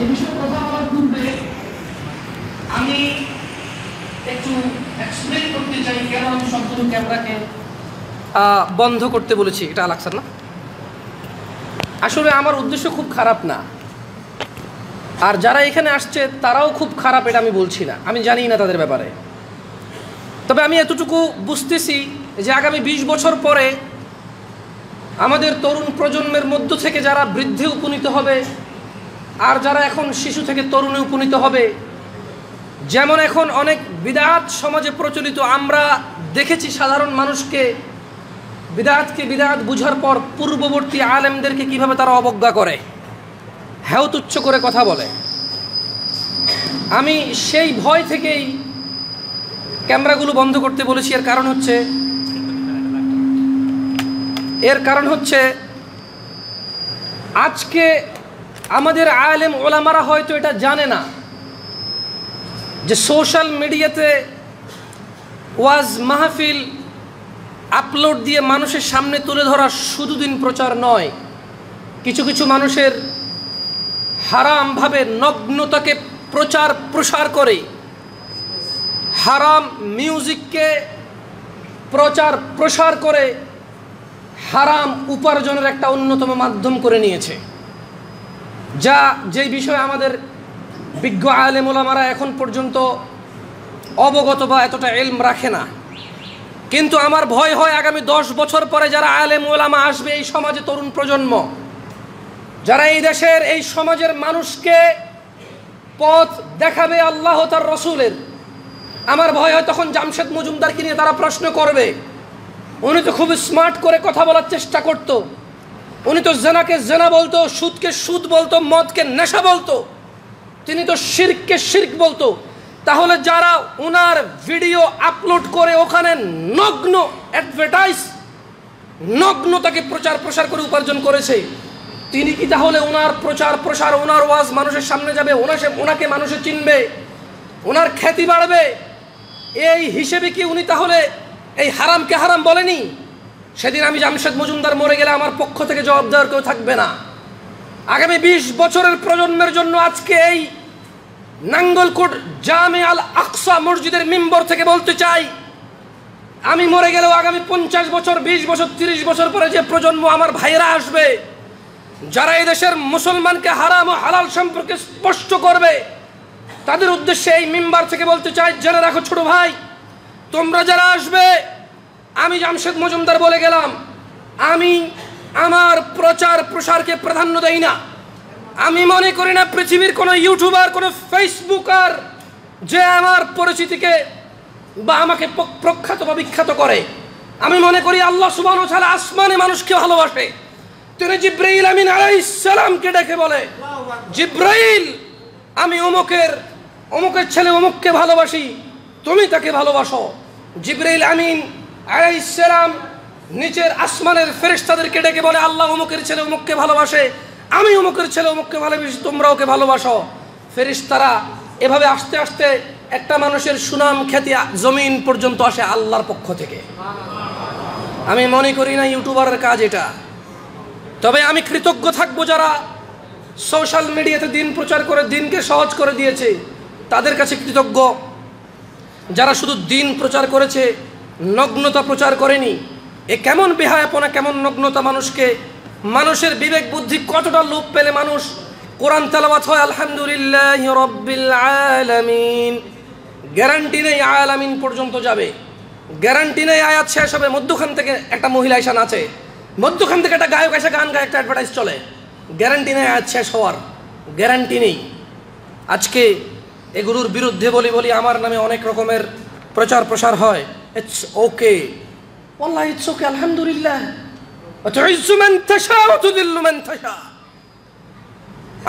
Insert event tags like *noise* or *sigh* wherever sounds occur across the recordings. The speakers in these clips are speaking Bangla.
এ বিষয়ে কথা বলার পূর্বে আমি একটু এক্সপ্লেন করতে চাই কেন আমি সম্পূর্ণ ক্যামেরাকে বন্ধ করতে বলেছি এটা আলাকসার না আসলে আমার উদ্দেশ্য খুব খারাপ না আর যারা এখানে আসছে তারাও খুব খারাপ এটা আমি বলছি না আমি জানি না তাদের ব্যাপারে তবে আমি এতটুকু বুঝতেছি যে আগামী ২০ বছর পরে আমাদের তরুণ প্রজন্মের মধ্য থেকে যারা বৃদ্ধে উপনীত হবে আর যারা এখন শিশু থেকে তরুণে উপনীত হবে যেমন এখন অনেক বিদাত সমাজে প্রচলিত আমরা দেখেছি সাধারণ মানুষকে বিদাতকে বিদাত বুঝার পর পূর্ববর্তী আলেমদেরকে কিভাবে তারা অবজ্ঞা করে হ্যাও তুচ্ছ করে কথা বলে আমি সেই ভয় থেকেই ক্যামেরাগুলো বন্ধ করতে বলেছি এর কারণ হচ্ছে এর কারণ হচ্ছে আজকে আমাদের আলেম ওলামারা হয়তো এটা জানে না যে সোশ্যাল মিডিয়াতে ওয়াজ মাহফিল আপলোড দিয়ে মানুষের সামনে তুলে ধরা শুধু দিন প্রচার নয় কিছু কিছু মানুষের হারামভাবে নগ্নতাকে প্রচার প্রসার করে হারাম মিউজিককে প্রচার প্রসার করে হারাম উপার্জনের একটা অন্যতম মাধ্যম করে নিয়েছে যা যেই বিষয়ে আমাদের বিজ্ঞ মোলামারা এখন পর্যন্ত অবগত বা এতটা এলম রাখে না কিন্তু আমার ভয় হয় আগামী দশ বছর পরে যারা আলেম ওলামা আসবে এই সমাজে তরুণ প্রজন্ম যারা এই দেশের এই সমাজের মানুষকে পথ দেখাবে আল্লাহ তার রসুলের আমার ভয় হয় তখন জামশেদ মজুমদারকে নিয়ে তারা প্রশ্ন করবে উনি তো খুব স্মার্ট করে কথা বলার চেষ্টা করতো উনি তো জেনাকে জেনা বলতো সুদকে সুদ বলতো মদকে নেশা বলতো তিনি তো শিরককে শির্ক বলতো তাহলে যারা ওনার ভিডিও আপলোড করে ওখানে নগ্ন অ্যাডভার্টাইজ নগ্নতাকে প্রচার প্রসার করে উপার্জন করেছে তিনি কি তাহলে ওনার প্রচার প্রসার ওনার ওয়াজ মানুষের সামনে যাবে ওনার ওনাকে মানুষে চিনবে ওনার খ্যাতি বাড়বে এই হিসেবে কি উনি তাহলে এই হারামকে হারাম বলেনি সেদিন আমি জামশেদ মজুমদার মরে গেলে আমার পক্ষ থেকে জবাব দেওয়ার কেউ থাকবে না আগামী বিশ বছরের প্রজন্মের জন্য আজকে এই নাঙ্গলকোট জামে আল আকসা মসজিদের মিম্বর থেকে বলতে চাই আমি মরে গেলেও আগামী পঞ্চাশ বছর বিশ বছর তিরিশ বছর পরে যে প্রজন্ম আমার ভাইরা আসবে যারা এই দেশের মুসলমানকে হারাম ও হালাল সম্পর্কে স্পষ্ট করবে তাদের উদ্দেশ্যে এই মেম্বার থেকে বলতে চাই জেনে রাখো ছোট ভাই তোমরা যারা আসবে আমি জামশেদ মজুমদার বলে গেলাম আমি আমার প্রচার প্রসারকে প্রাধান্য দেই না আমি মনে করি না পৃথিবীর কোনো ইউটিউবার কোনো ফেসবুকার যে আমার পরিচিতিকে বা আমাকে প্রখ্যাত বা বিখ্যাত করে আমি মনে করি আল্লাহ সুবান ছাড়া আসমানে মানুষকে ভালোবাসে তিনি জিব্রাইল আমিন আলাইসালামকে ডেকে বলে জিব্রাইল আমি অমুকের অমুকের ছেলে অমুককে ভালোবাসি তুমি তাকে ভালোবাসো জিব্রাইল আমিন আলাইসালাম নিচের আসমানের ফেরেস্তাদেরকে ডেকে বলে আল্লাহ অমুকের ছেলে অমুককে ভালোবাসে আমি অমুকের ছেলে অমুককে ভালোবাসি তোমরা ওকে ভালোবাসো ফেরিস্তারা এভাবে আসতে আসতে একটা মানুষের সুনাম খ্যাতি জমিন পর্যন্ত আসে আল্লাহর পক্ষ থেকে আমি মনে করি না ইউটিউবারের কাজ এটা তবে আমি কৃতজ্ঞ থাকবো যারা সোশ্যাল মিডিয়াতে দিন প্রচার করে দিনকে সহজ করে দিয়েছে তাদের কাছে কৃতজ্ঞ যারা শুধু দিন প্রচার করেছে নগ্নতা প্রচার করেনি এ কেমন বেহায়াপনা কেমন নগ্নতা মানুষকে মানুষের বিবেক বুদ্ধি কতটা লোভ পেলে মানুষ কোরআন তালাবাত হয় আলহামদুলিল্লাহ রব্বিল আলামিন গ্যারান্টি নেই আলামিন পর্যন্ত যাবে গ্যারান্টি নেই আয়াত শেষ হবে মধ্যখান থেকে একটা মহিলা এসে নাচে মধ্যখান থেকে একটা গায়ক এসে গান গায় একটা অ্যাডভার্টাইজ চলে গ্যারান্টি নেই আয়াত শেষ হওয়ার গ্যারান্টি নেই আজকে এগুলোর বিরুদ্ধে বলি বলি আমার নামে অনেক রকমের প্রচার প্রসার হয় It's okay. Wallah, it's okay, Alhamdulillah.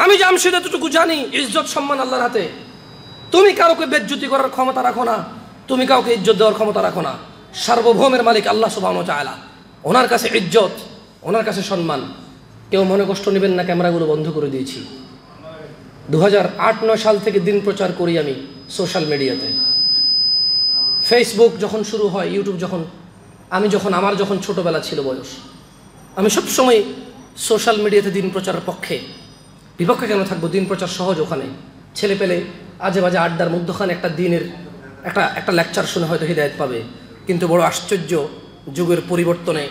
আমি জামশেদ এতটুকু জানি ইজ্জত সম্মান আল্লাহর হাতে তুমি কাউকে বেজ্জুতি করার ক্ষমতা রাখো না তুমি কাউকে ইজ্জত দেওয়ার ক্ষমতা রাখো না সার্বভৌমের মালিক আল্লাহ সুবাহ চায়লা ওনার কাছে ইজ্জত ওনার কাছে সম্মান কেউ মনে কষ্ট নেবেন না ক্যামেরাগুলো বন্ধ করে দিয়েছি দু হাজার সাল থেকে দিন প্রচার করি আমি সোশ্যাল মিডিয়াতে ফেসবুক যখন শুরু হয় ইউটিউব যখন আমি যখন আমার যখন ছোটোবেলা ছিল বয়স আমি সবসময় সোশ্যাল মিডিয়াতে দিন প্রচারের পক্ষে বিপক্ষে কেন থাকবো দিন প্রচার সহজ ওখানে ছেলে পেলে আজে বাজে আড্ডার মধ্যখানে একটা দিনের একটা একটা লেকচার শুনে হয়তো হৃদায়ত পাবে কিন্তু বড় আশ্চর্য যুগের পরিবর্তনে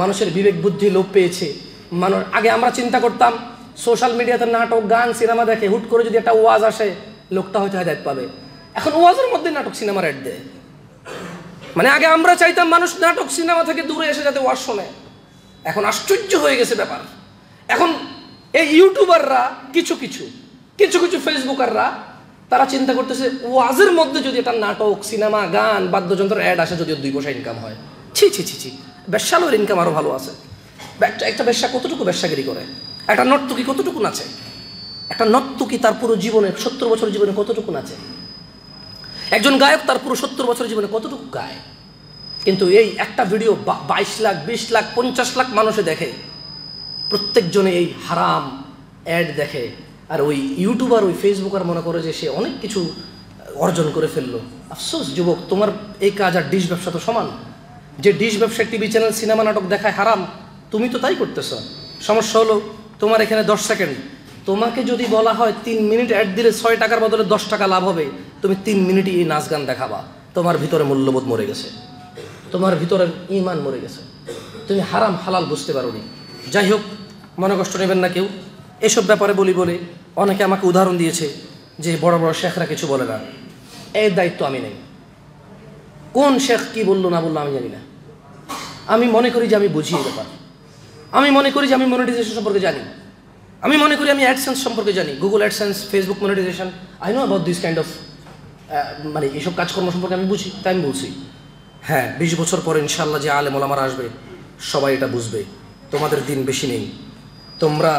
মানুষের বিবেক বুদ্ধি লোপ পেয়েছে মানুষ আগে আমরা চিন্তা করতাম সোশ্যাল মিডিয়াতে নাটক গান সিনেমা দেখে হুট করে যদি একটা ওয়াজ আসে লোকটা হয়তো হেদায়ত পাবে এখন ওয়াজের মধ্যে নাটক সিনেমার অ্যাড দেয় মানে আগে আমরা চাইতাম মানুষ নাটক সিনেমা থেকে দূরে এসে যাতে ওয়াজ শোনে এখন আশ্চর্য হয়ে গেছে ব্যাপার এখন এই ইউটিউবাররা কিছু কিছু কিছু কিছু ফেসবুকাররা তারা চিন্তা করতেছে ওয়াজের মধ্যে যদি একটা নাটক সিনেমা গান বাদ্যযন্ত্র অ্যাড আসে যদিও দুই পয়সা ইনকাম হয় ছি ছি ছি ছি ব্যবসালোর ইনকাম আরও ভালো আছে একটা ব্যবসা কতটুকু ব্যবসাগিরি করে একটা নর্তুকি কতটুকু নাচে একটা নর্তুকি তার পুরো জীবনে সত্তর বছর জীবনে কতটুকু নাচে একজন গায়ক তার পুরো সত্তর বছর জীবনে কতটুকু গায় কিন্তু এই একটা ভিডিও বাইশ লাখ বিশ লাখ পঞ্চাশ লাখ মানুষে দেখে প্রত্যেকজনে এই হারাম অ্যাড দেখে আর ওই ইউটিউবার ওই ফেসবুকার মনে করে যে সে অনেক কিছু অর্জন করে ফেললো আফসোস যুবক তোমার এই কাজ আর ডিশ ব্যবসা তো সমান যে ডিশ ব্যবসা টিভি চ্যানেল সিনেমা নাটক দেখায় হারাম তুমি তো তাই করতেছ সমস্যা হলো তোমার এখানে দশ সেকেন্ড তোমাকে যদি বলা হয় তিন মিনিট অ্যাড দিলে ছয় টাকার বদলে দশ টাকা লাভ হবে তুমি তিন মিনিটই এই নাচ গান দেখাবা তোমার ভিতরে মূল্যবোধ মরে গেছে তোমার ভিতরের ইমান মরে গেছে তুমি হারাম হালাল বুঝতে পারো নি যাই হোক মনে কষ্ট নেবেন না কেউ এসব ব্যাপারে বলি বলে অনেকে আমাকে উদাহরণ দিয়েছে যে বড় বড় শেখরা কিছু বলে না এর দায়িত্ব আমি নেই কোন শেখ কি বললো না বললো আমি জানি না আমি মনে করি যে আমি বুঝি ব্যাপার আমি মনে করি যে আমি মনিটাইজেশন সম্পর্কে জানি আমি মনে করি আমি অ্যাডসেন্স সম্পর্কে জানি Google AdSense Facebook monetization I know about this kind of মানে এইসব কাজকর্ম সম্পর্কে আমি বুঝি তাই আমি বলছি হ্যাঁ বিশ বছর পরে ইনশাল্লাহ যে আলেম মোলামার আসবে সবাই এটা বুঝবে তোমাদের দিন বেশি নেই তোমরা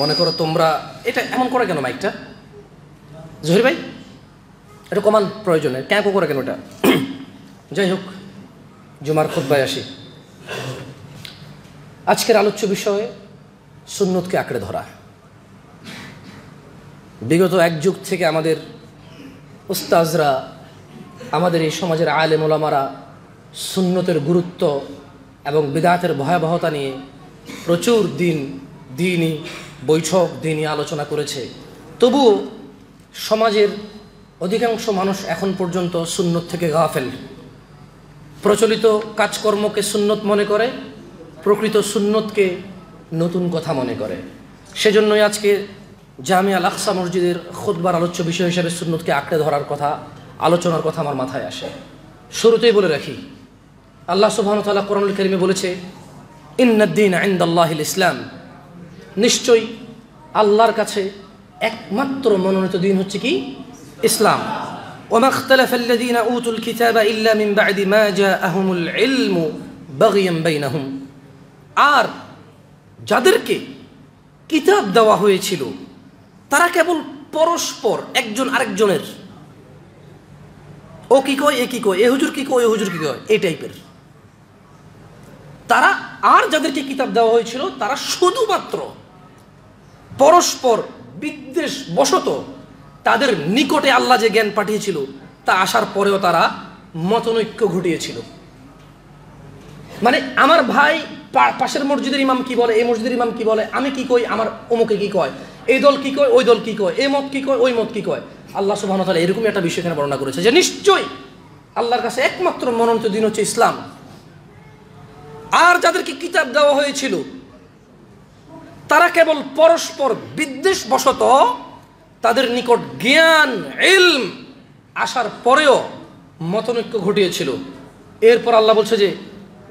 মনে করো তোমরা এটা এমন করে কেন মাইকটা জহির ভাই এটা কমান প্রয়োজনে ক্যাঁ করে কেন এটা *clears throat* যাই হোক জুমার ভাই আসি আজকের আলোচ্য বিষয়ে সুন্নতকে আঁকড়ে ধরা বিগত এক যুগ থেকে আমাদের উস্তাজরা আমাদের এই সমাজের আয়লে মোলামারা সুন্নতের গুরুত্ব এবং বিদাতের ভয়াবহতা নিয়ে প্রচুর দিন দিনই বৈঠক দিনই আলোচনা করেছে তবুও সমাজের অধিকাংশ মানুষ এখন পর্যন্ত সুন্নত থেকে গাফেল প্রচলিত কাজকর্মকে সুন্নত মনে করে প্রকৃত সুন্নতকে নতুন কথা মনে করে সেজন্যই আজকে জামিয়া লাকসা মসজিদের খুদ্বার আলোচ্য বিষয় হিসেবে সুন্নতকে আঁকড়ে ধরার কথা আলোচনার কথা আমার মাথায় আসে শুরুতেই বলে রাখি আল্লাহ তাল্লাহ কোরআনুল করিমে বলেছে ইন্নদ্দিন আইন্দাল্লাহ ইসলাম নিশ্চয়ই আল্লাহর কাছে একমাত্র মনোনীত দিন হচ্ছে কি ইসলাম আর যাদেরকে কিতাব দেওয়া হয়েছিল তারা কেবল পরস্পর একজন আরেকজনের ও কী কয় এ কী কয় এ হুজুর কী কয় এ হুজুর কী কয় এই টাইপের তারা আর যাদেরকে কিতাব দেওয়া হয়েছিল তারা শুধুমাত্র পরস্পর বিদ্বেষ বশত তাদের নিকটে আল্লাহ যে জ্ঞান পাঠিয়েছিল তা আসার পরেও তারা মতনৈক্য ঘটিয়েছিল মানে আমার ভাই পাশের মসজিদের ইমাম কি বলে এই মসজিদের ইমাম কি বলে আমি কি কই আমার অমুকে কি কয় এই দল কি কয় ওই দল কি কয় এই মত কি কয় ওই মত কি কয় আল্লাহ সুবাহ তালা এরকমই একটা বিষয় এখানে বর্ণনা করেছে যে নিশ্চয়ই আল্লাহর কাছে একমাত্র মনোনীত দিন হচ্ছে ইসলাম আর যাদেরকে কিতাব দেওয়া হয়েছিল তারা কেবল পরস্পর বিদ্বেষ বশত তাদের নিকট জ্ঞান এলম আসার পরেও মতনৈক্য ঘটিয়েছিল এরপর আল্লাহ বলছে যে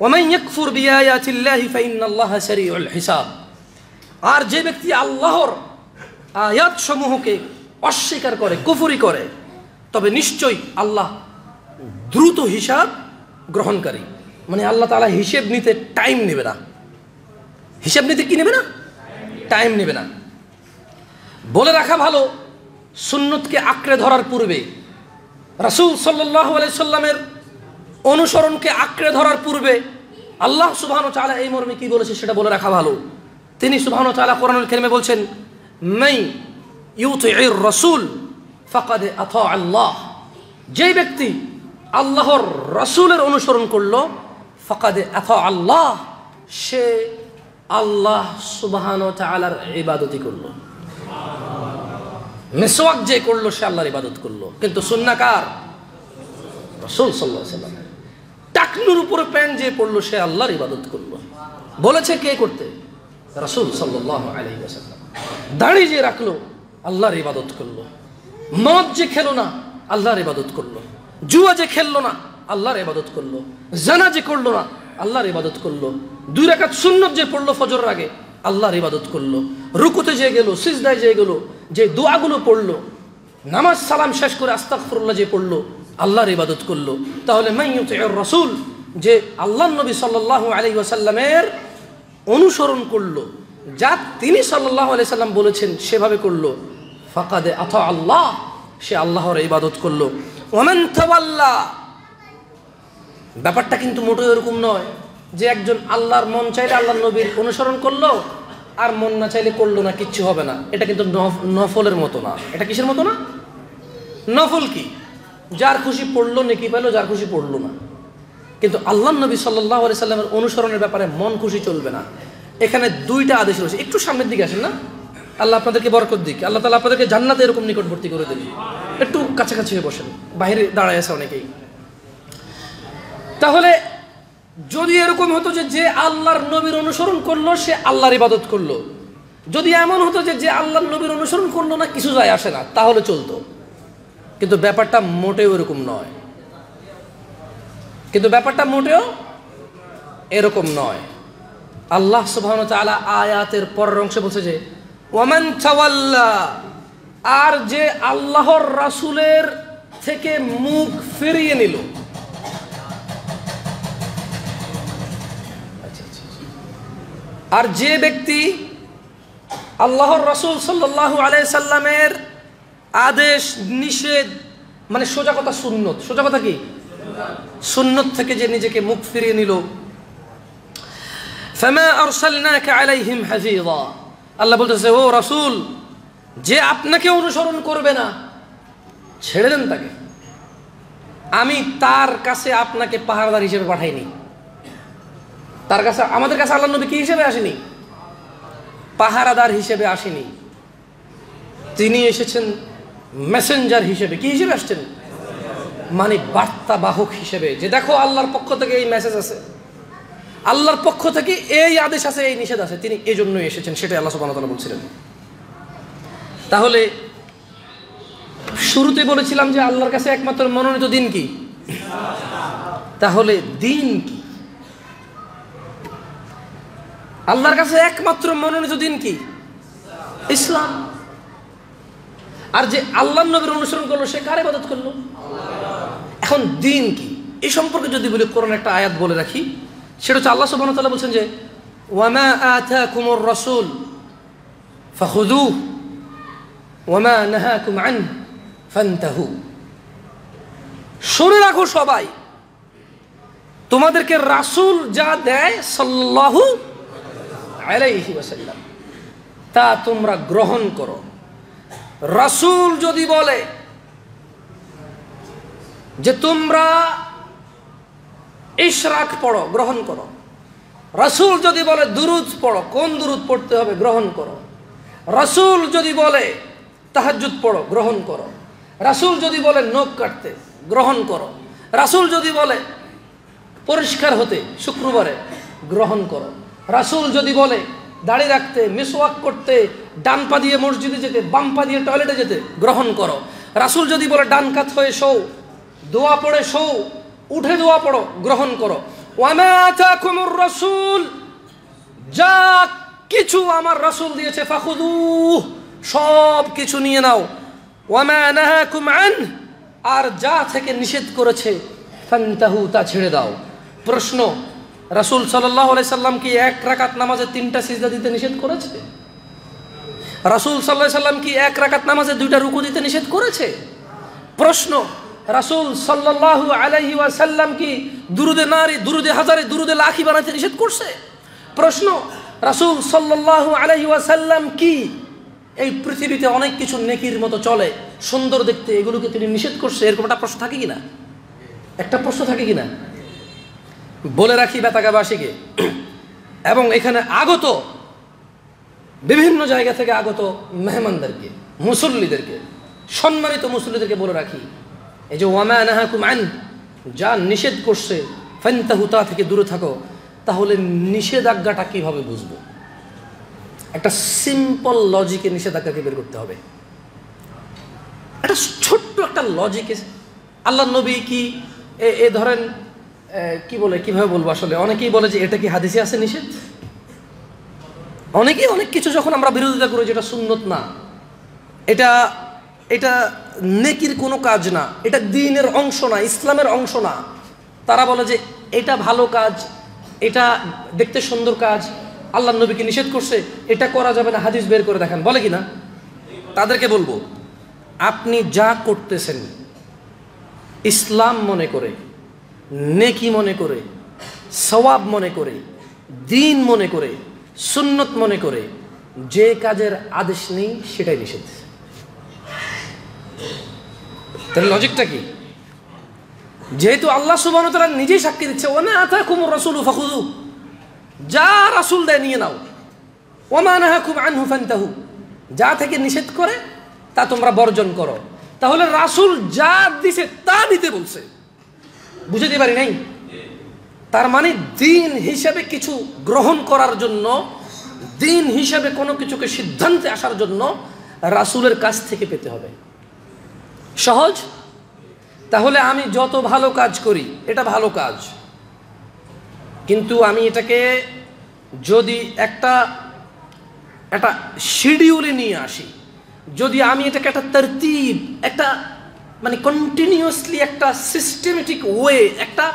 ওমাই ইয়কফুর বিয়ায়াতিল্লাহি ফাইন্নাল্লাহ সারিউল হিসাব আর যে ব্যক্তি আল্লাহর আয়াত সমূহকে অস্বীকার করে কুফুরি করে তবে নিশ্চয়ই আল্লাহ দ্রুত হিসাব গ্রহণকারী মানে আল্লাহ তালা হিসেব নিতে টাইম নেবে না হিসেব নিতে কি নেবে না টাইম নেবে না বলে রাখা ভালো সুন্নতকে আঁকড়ে ধরার পূর্বে রাসুল সাল্লাহ আলাই সাল্লামের অনুসরণকে আঁকড়ে ধরার পূর্বে আল্লাহ সুবাহানো চালা এই মর্মে কি বলেছে সেটা বলে রাখা ভালো তিনি সুবাহানো চালা কোরআন খেলমে বলছেন নেই ইউথ এর রসুল ফাকাদে আথ আল্লাহ যে ব্যক্তি আল্লাহর রসুলের অনুসরণ করল ফাকাদে আথ আল্লাহ সে আল্লাহ সুবাহান চালার ইবাদতি করল মেসোয়াক যে করলো সে আল্লাহর ইবাদত করলো কিন্তু সুন্নাকার রসুল সাল্লাহ সাল্লাম টাকনুর উপরে প্যান যে পড়লো সে আল্লাহর ইবাদত করলো বলেছে কে করতে রাসুল সাল্লাহ আলাইসাল্লাম দাড়ি যে রাখলো আল্লাহর ইবাদত করলো মদ যে খেলো না আল্লাহর ইবাদত করলো জুয়া যে খেললো না আল্লাহর ইবাদত করলো জানা যে করলো না আল্লাহর ইবাদত করলো দুই রাকাত সুন্নত যে পড়লো ফজর আগে আল্লাহর ইবাদত করলো রুকুতে যে গেল সিজদায় যে গেলো যে দোয়াগুলো পড়লো নামাজ সালাম শেষ করে আস্তাক যে পড়লো আল্লাহর ইবাদত করলো তাহলে রসুল যে আল্লাহ নবী সাল্লাহ আলি ওয়াসাল্লামের অনুসরণ করলো যা তিনি সাল্লাহ আলি সাল্লাম বলেছেন সেভাবে করলো ফাকাদে আথ আল্লাহ সে আল্লাহর ইবাদত করলো ওমেন ব্যাপারটা কিন্তু মোটেও এরকম নয় যে একজন আল্লাহর মন চাইলে আল্লাহ নবীর অনুসরণ করলো আর মন না চাইলে করলো না কিচ্ছু হবে না এটা কিন্তু নফলের মতো না এটা কিসের মতো না নফল কি যার খুশি পড়লো নেকি পেলো যার খুশি পড়লো না কিন্তু আল্লাহ নবী সাল্লাহ আলি সাল্লামের অনুসরণের ব্যাপারে মন খুশি চলবে না এখানে দুইটা আদেশ রয়েছে একটু সামনের দিকে আসেন না আল্লাহ আপনাদেরকে বরকত দিক আল্লাহ তালা আপনাদেরকে জান্নাতে এরকম নিকটবর্তী করে দেবে একটু কাছাকাছি হয়ে বসেন বাইরে দাঁড়ায় আছে অনেকেই তাহলে যদি এরকম হতো যে যে আল্লাহর নবীর অনুসরণ করলো সে আল্লাহর ইবাদত করলো যদি এমন হতো যে যে আল্লাহর নবীর অনুসরণ করলো না কিছু যায় আসে না তাহলে চলতো কিন্তু ব্যাপারটা মোটেও এরকম নয় কিন্তু ব্যাপারটা মোটেও এরকম নয় আল্লাহ সুবহান তালা আয়াতের পরের অংশে বলছে যে ওমান চাওয়াল্লা আর যে আল্লাহর রাসুলের থেকে মুখ ফিরিয়ে নিল আর যে ব্যক্তি আল্লাহর রসুল সাল্লাহ আলাই সাল্লামের আদেশ নিষেধ মানে সোজা কথা সুন্নত সোজা কথা কি সুন্নত থেকে যে নিজেকে মুখ ফিরিয়ে নিল আল্লাহ বলতেছে ও রাসুল যে আপনাকে অনুসরণ করবে না ছেড়ে দেন তাকে আমি তার কাছে আপনাকে পাহাড়দার হিসেবে পাঠাইনি তার কাছে আমাদের কাছে আল্লাহ নবী কি হিসেবে আসেনি পাহারাদার হিসেবে আসেনি তিনি এসেছেন মেসেঞ্জার হিসেবে কি হিসেবে আসছেন মানে বার্তা বাহক হিসেবে যে দেখো আল্লাহর পক্ষ থেকে এই মেসেজ আছে আল্লাহর পক্ষ থেকে এই আদেশ আছে এই নিষেধ আছে তিনি এজন্যই এসেছেন সেটাই আল্লাহ সুবাহতালা বলছিলেন তাহলে শুরুতে বলেছিলাম যে আল্লাহর কাছে একমাত্র মনোনীত দিন কি তাহলে দিন কি আল্লাহর কাছে একমাত্র মনোনীত দিন কি ইসলাম আর যে আল্লাহ নবীর অনুসরণ করলো সে কার ইবাদত করলো এখন দিন কি এই সম্পর্কে যদি বলি কোরআন একটা আয়াত বলে রাখি সেটা হচ্ছে আল্লাহ সুবাহ তাল্লাহ বলছেন যে ওয়ামা আথা কুমর রসুল ফাহুদু ওয়ামা নাহা কুমান ফান্তাহু শুনে রাখো সবাই তোমাদেরকে রাসূল যা দেয় সাল্লাহু আলাইহি ওয়াসাল্লাম তা তোমরা গ্রহণ করো রাসুল যদি বলে যে তোমরা ইশরাক পড়ো গ্রহণ করো রাসুল যদি বলে দুরুদ পড়ো কোন দুরুদ পড়তে হবে গ্রহণ করো রাসুল যদি বলে তাহাজুদ পড়ো গ্রহণ করো রাসুল যদি বলে নখ কাটতে গ্রহণ করো রাসুল যদি বলে পরিষ্কার হতে শুক্রবারে গ্রহণ করো রাসুল যদি বলে দাড়ি রাখতে মিসওয়াক করতে ডান পা দিয়ে মসজিদে যেতে বাম পা দিয়ে টয়লেটে যেতে গ্রহণ করো রাসুল যদি বলে ডান কাত হয়ে শো দোয়া পড়ে শো উঠে দোয়া পড়ো গ্রহণ করো রসুল যা কিছু আমার রাসুল দিয়েছে ফাখুদু সব কিছু নিয়ে নাও ওয়ামান আর যা থেকে নিষেধ করেছে তা ছেড়ে দাও প্রশ্ন রাসুল সাল্লাহ সাল্লাম কি এক রাকাত নামাজে তিনটা সিজদা দিতে নিষেধ করেছে রাসুল সাল্লাহ সাল্লাম কি এক রাকাত নামাজে দুইটা রুকু দিতে নিষেধ করেছে প্রশ্ন রাসুল সাল্লাহ আলাইহি ওয়াসাল্লাম কি দুরুদে নারী দুরুদে হাজারে দুরুদে লাখি বানাতে নিষেধ করছে প্রশ্ন রাসুল সাল্লাহ আলহি ওয়াসাল্লাম কি এই পৃথিবীতে অনেক কিছু নেকির মতো চলে সুন্দর দেখতে এগুলোকে তিনি নিষেধ করছে এরকম একটা প্রশ্ন থাকে কিনা একটা প্রশ্ন থাকে কিনা বলে রাখি বেতাগাবাসীকে এবং এখানে আগত বিভিন্ন জায়গা থেকে আগত মেহমানদেরকে মুসল্লিদেরকে সম্মানিত মুসল্লিদেরকে বলে রাখি এই যে ওয়ামায়ান যা নিষেধ করছে হুতা থেকে দূরে থাকো তাহলে নিষেধাজ্ঞাটা কীভাবে বুঝবো একটা সিম্পল লজিকে নিষেধাজ্ঞাকে বের করতে হবে একটা ছোট্ট একটা লজিকে আল্লাহ নবী কি এ ধরেন কি বলে কিভাবে বলবো আসলে অনেকেই বলে যে এটা কি হাদিসে আছে নিষেধ অনেকেই অনেক কিছু যখন আমরা বিরোধিতা করি যেটা সুন্নত না এটা এটা নেকির কোনো কাজ না এটা দিনের অংশ না ইসলামের অংশ না তারা বলে যে এটা ভালো কাজ এটা দেখতে সুন্দর কাজ আল্লাহ নবীকে নিষেধ করছে এটা করা যাবে না হাদিস বের করে দেখান বলে কি না তাদেরকে বলবো আপনি যা করতেছেন ইসলাম মনে করে নেকি মনে করে সওয়াব মনে করে দিন মনে করে সুন্নত মনে করে যে কাজের আদেশ নেই সেটাই নিষেধ তাহলে লজিকটা কি যেহেতু আল্লাহ সুবাহ তারা নিজেই সাক্ষী দিচ্ছে ওনা আথা খুম রসুল ফখুজু যা রাসুল দেয় নিয়ে নাও ওমানাহা খুব আন তাহু যা থেকে নিষেধ করে তা তোমরা বর্জন করো তাহলে রাসুল যা দিছে তা দিতে বলছে দিতে পারি নাই তার মানে দিন হিসাবে কিছু গ্রহণ করার জন্য দিন হিসাবে কোনো কিছুকে সিদ্ধান্তে আসার জন্য রাসুলের কাছ থেকে পেতে হবে সহজ তাহলে আমি যত ভালো কাজ করি এটা ভালো কাজ কিন্তু আমি এটাকে যদি একটা একটা শিডিউলে নিয়ে আসি যদি আমি এটাকে একটা তরতিব একটা মানে কন্টিনিউসলি একটা সিস্টেমেটিক ওয়ে একটা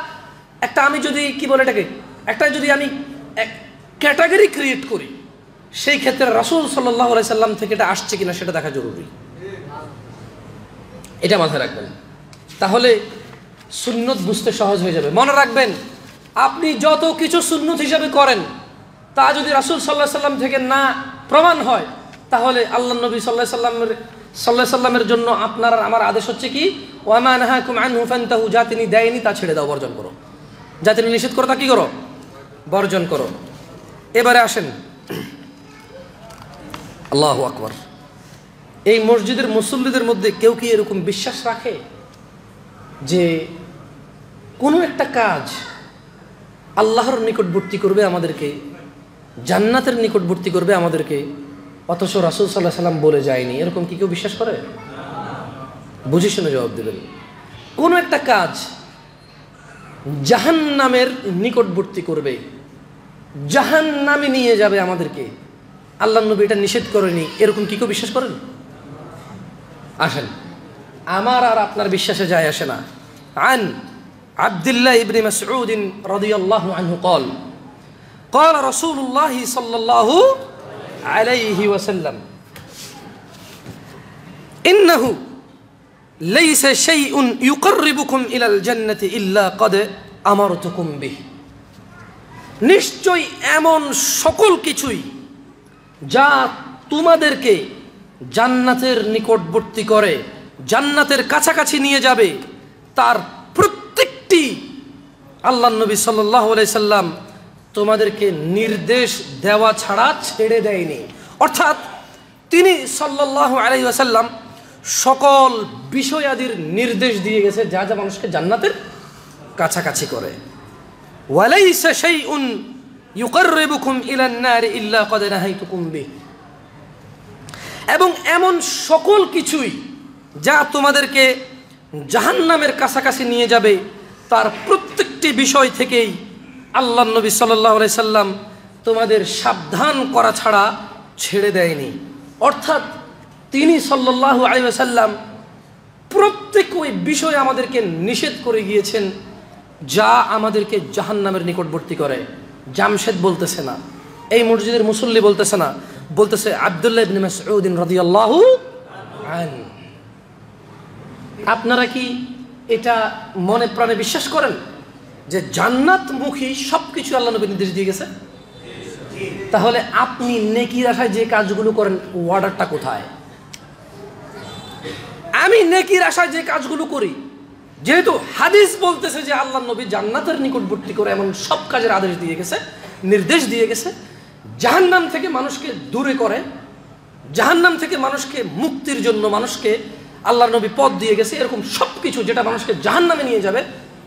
একটা আমি যদি কি বলে এটাকে একটা যদি আমি ক্যাটাগরি ক্রিয়েট করি সেই ক্ষেত্রে রাসুল সাল্লাহ সাল্লাম থেকে এটা আসছে কিনা সেটা দেখা জরুরি এটা মাথায় রাখবেন তাহলে সুন্নত বুঝতে সহজ হয়ে যাবে মনে রাখবেন আপনি যত কিছু সুন্নত হিসাবে করেন তা যদি রাসুল সাল্লাহ সাল্লাম থেকে না প্রমাণ হয় তাহলে আল্লাহ নবী সাল্লাহ সাল্লামের সাল্লাহ সাল্লামের জন্য আপনার আমার আদেশ হচ্ছে কি ওয়ামা নাহাকুম আন হুফান্তাহু যা তিনি দেয়নি তা ছেড়ে দাও বর্জন করো যা তিনি নিষেধ করো তা কী করো বর্জন করো এবারে আসেন আল্লাহ আকবর এই মসজিদের মুসল্লিদের মধ্যে কেউ কি এরকম বিশ্বাস রাখে যে কোনো একটা কাজ আল্লাহর নিকটবর্তী করবে আমাদেরকে জান্নাতের নিকটবর্তী করবে আমাদেরকে অথচ রাসুল সাল্লাহ সাল্লাম বলে যায়নি এরকম কি কেউ বিশ্বাস করে বুঝে শুনে জবাব দেবেন কোনো একটা কাজ জাহান নামের নিকটবর্তী করবে জাহান নামে নিয়ে যাবে আমাদেরকে আল্লাহ নবী এটা নিষেধ করেনি এরকম কি কেউ বিশ্বাস করেন আসেন আমার আর আপনার বিশ্বাসে যায় আসে না আন আবদুল্লাহ ইবনে মাসউদিন রাদিয়াল্লাহু আনহু قال قال رسول সাল্লাল্লাহু আলাইহি ওয়াসাল্লাম ইন্নাহু লাইসা শাইউন ইউকাররিবুকুম ইলাল জান্নাতি ইল্লা কদ আমারতুকুম বিহি নিশ্চয় এমন সকল কিছুই যা তোমাদেরকে জান্নাতের নিকটবর্তী করে জান্নাতের কাছাকাছি নিয়ে যাবে তার প্রত্যেকটি আল্লাহ নবী সাল্লাহ সাল্লাম তোমাদেরকে নির্দেশ দেওয়া ছাড়া ছেড়ে দেয়নি অর্থাৎ তিনি সাল্লাহ আলহিহাসাল্লাম সকল বিষয়াদির নির্দেশ দিয়ে গেছে যা যা মানুষকে জান্নাতের কাছাকাছি করে ওয়ালাইসা সেই উন এবং এমন সকল কিছুই যা তোমাদেরকে জাহান্নামের কাছাকাছি নিয়ে যাবে তার প্রত্যেকটি বিষয় থেকেই আল্লাহ নবী সাল্লাই সাল্লাম তোমাদের সাবধান করা ছাড়া ছেড়ে দেয়নি অর্থাৎ তিনি সাল্লাহ আলিয়াল্লাম প্রত্যেক ওই বিষয়ে আমাদেরকে নিষেধ করে গিয়েছেন যা আমাদেরকে জাহান্নামের নিকটবর্তী করে জামশেদ বলতেছে না এই মসজিদের মুসল্লি বলতেছে না বলতেছে আবদুল্লাহ ইবনে আপনারা কি এটা মনে প্রাণে বিশ্বাস করেন যে জান্নাতমুখী সব কিছু আল্লাহ নবী নির্দেশ দিয়ে গেছে তাহলে আপনি নেকির আশায় যে কাজগুলো করেন অর্ডারটা কোথায় আমি নেকির আশায় যে কাজগুলো করি যেহেতু হাদিস বলতেছে যে আল্লাহ নবী জান্নাতের নিকটবর্তী করে এমন সব কাজের আদেশ দিয়ে গেছে নির্দেশ দিয়ে গেছে জাহান্নাম থেকে মানুষকে দূরে করে জাহান্নাম থেকে মানুষকে মুক্তির জন্য মানুষকে আল্লাহ নবী পথ দিয়ে গেছে এরকম সব কিছু যেটা মানুষকে জাহান্নামে নিয়ে যাবে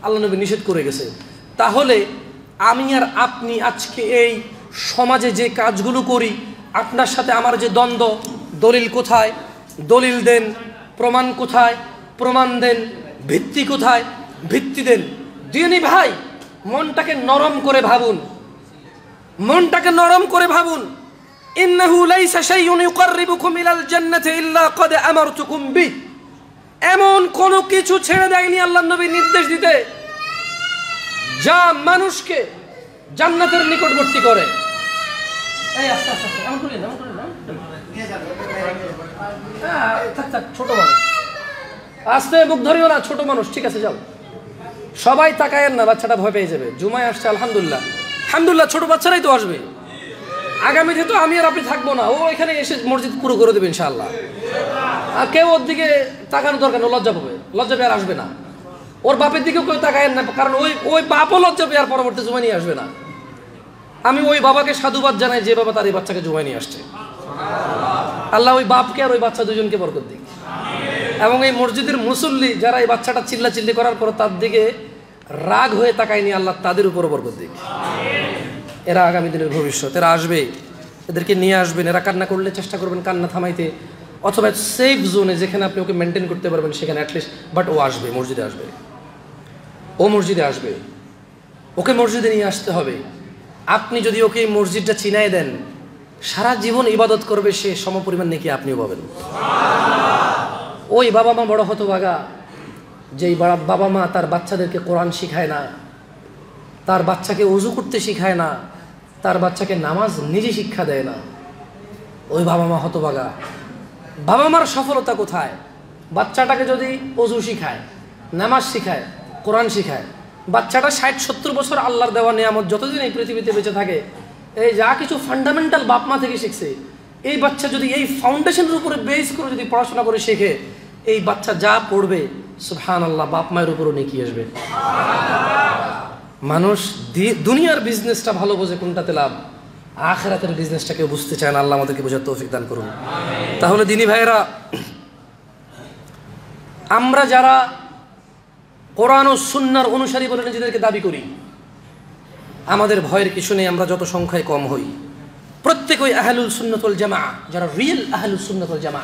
আল্লাহ নবী নিষেধ করে গেছে তাহলে আমি আর আপনি আজকে এই সমাজে যে কাজগুলো করি আপনার সাথে আমার যে দ্বন্দ্ব দলিল কোথায় দলিল দেন প্রমাণ কোথায় প্রমাণ দেন ভিত্তি কোথায় ভিত্তি দেন দিনই ভাই মনটাকে নরম করে ভাবুন মনটাকে নরম করে ভাবুন ইন্নাহু লাইসা শাইউন ইউকাররিবুকুম ইলাল জান্নাতি ইল্লা ক্বাদ আমারতুকুম বিহি এমন কোনো কিছু ছেড়ে দেয়নি আল্লাহ নবীর নির্দেশ দিতে যা মানুষকে জান্নাতের নিকটবর্তী করে ছোট মানুষ আসতে মুখ ধরিও না ছোট মানুষ ঠিক আছে যাও সবাই তাকায়েন না বাচ্চাটা ভয় পেয়ে যাবে জুমায় আসছে আলহামদুল্লাহ আলহামদুলিল্লাহ ছোট বাচ্চারাই তো আসবে আগামীতে তো আমি আর আপনি থাকবো না ও এখানে এসে মসজিদ পুরো করে দেবে ইনশাল্লাহ আর কেউ ওর দিকে তাকানো দরকার না লজ্জা পাবে লজ্জা পেয়ে আর আসবে না ওর বাপের দিকেও কেউ তাকায় না কারণ ওই ওই বাপও লজ্জা পেয়ে আর পরবর্তী জমা নিয়ে আসবে না আমি ওই বাবাকে সাধুবাদ জানাই যে বাবা তার এই বাচ্চাকে জমায় নিয়ে আসছে আল্লাহ ওই বাপকে আর ওই বাচ্চা দুজনকে বরকত দিক এবং এই মসজিদের মুসল্লি যারা এই বাচ্চাটা চিল্লা চিল্লি করার পর তার দিকে রাগ হয়ে তাকায়নি আল্লাহ তাদের উপর বরকত দিক এরা আগামী দিনের ভবিষ্যৎ এরা আসবে এদেরকে নিয়ে আসবেন এরা কান্না করলে চেষ্টা করবেন কান্না থামাইতে অথবা সেফ জোনে যেখানে আপনি ওকে মেনটেন করতে পারবেন সেখানে অ্যাটলিস্ট বাট ও আসবে মসজিদে আসবে ও মসজিদে আসবে ওকে মসজিদে নিয়ে আসতে হবে আপনি যদি ওকে মসজিদটা চিনাই দেন সারা জীবন ইবাদত করবে সে সমপরিমাণ নাকি আপনিও পাবেন ওই বাবা মা বড় হতো বাগা যেই বাবা মা তার বাচ্চাদেরকে কোরআন শিখায় না তার বাচ্চাকে উজু করতে শিখায় না তার বাচ্চাকে নামাজ নিজে শিক্ষা দেয় না ওই বাবা মা হতবাগা বাবা মার সফলতা কোথায় বাচ্চাটাকে যদি অজু শিখায় নামাজ শিখায় কোরআন শিখায় বাচ্চাটা ষাট সত্তর বছর আল্লাহর দেওয়া নিয়ামত যতদিন এই পৃথিবীতে বেঁচে থাকে এই যা কিছু ফান্ডামেন্টাল বাপ মা থেকে শিখছে এই বাচ্চা যদি এই ফাউন্ডেশনের উপরে বেস করে যদি পড়াশোনা করে শেখে এই বাচ্চা যা পড়বে সুফহান আল্লাহ বাপ মায়ের উপরও নেকি আসবে মানুষ দুনিয়ার বিজনেসটা ভালো বোঝে কোনটাতে লাভ আখেরাতের কেউ বুঝতে চায় না আল্লাহ আমাদেরকে বোঝার তৌফিক দান করুন তাহলে দিনী ভাইয়েরা আমরা যারা কোরআন ও সুন্নার অনুসারী বলে নিজেদেরকে দাবি করি আমাদের ভয়ের কিছু নেই আমরা যত সংখ্যায় কম হই প্রত্যেকই আহলুল সুন্নতুল জামা যারা রিয়েল আহলুল সুন্নতুল জামা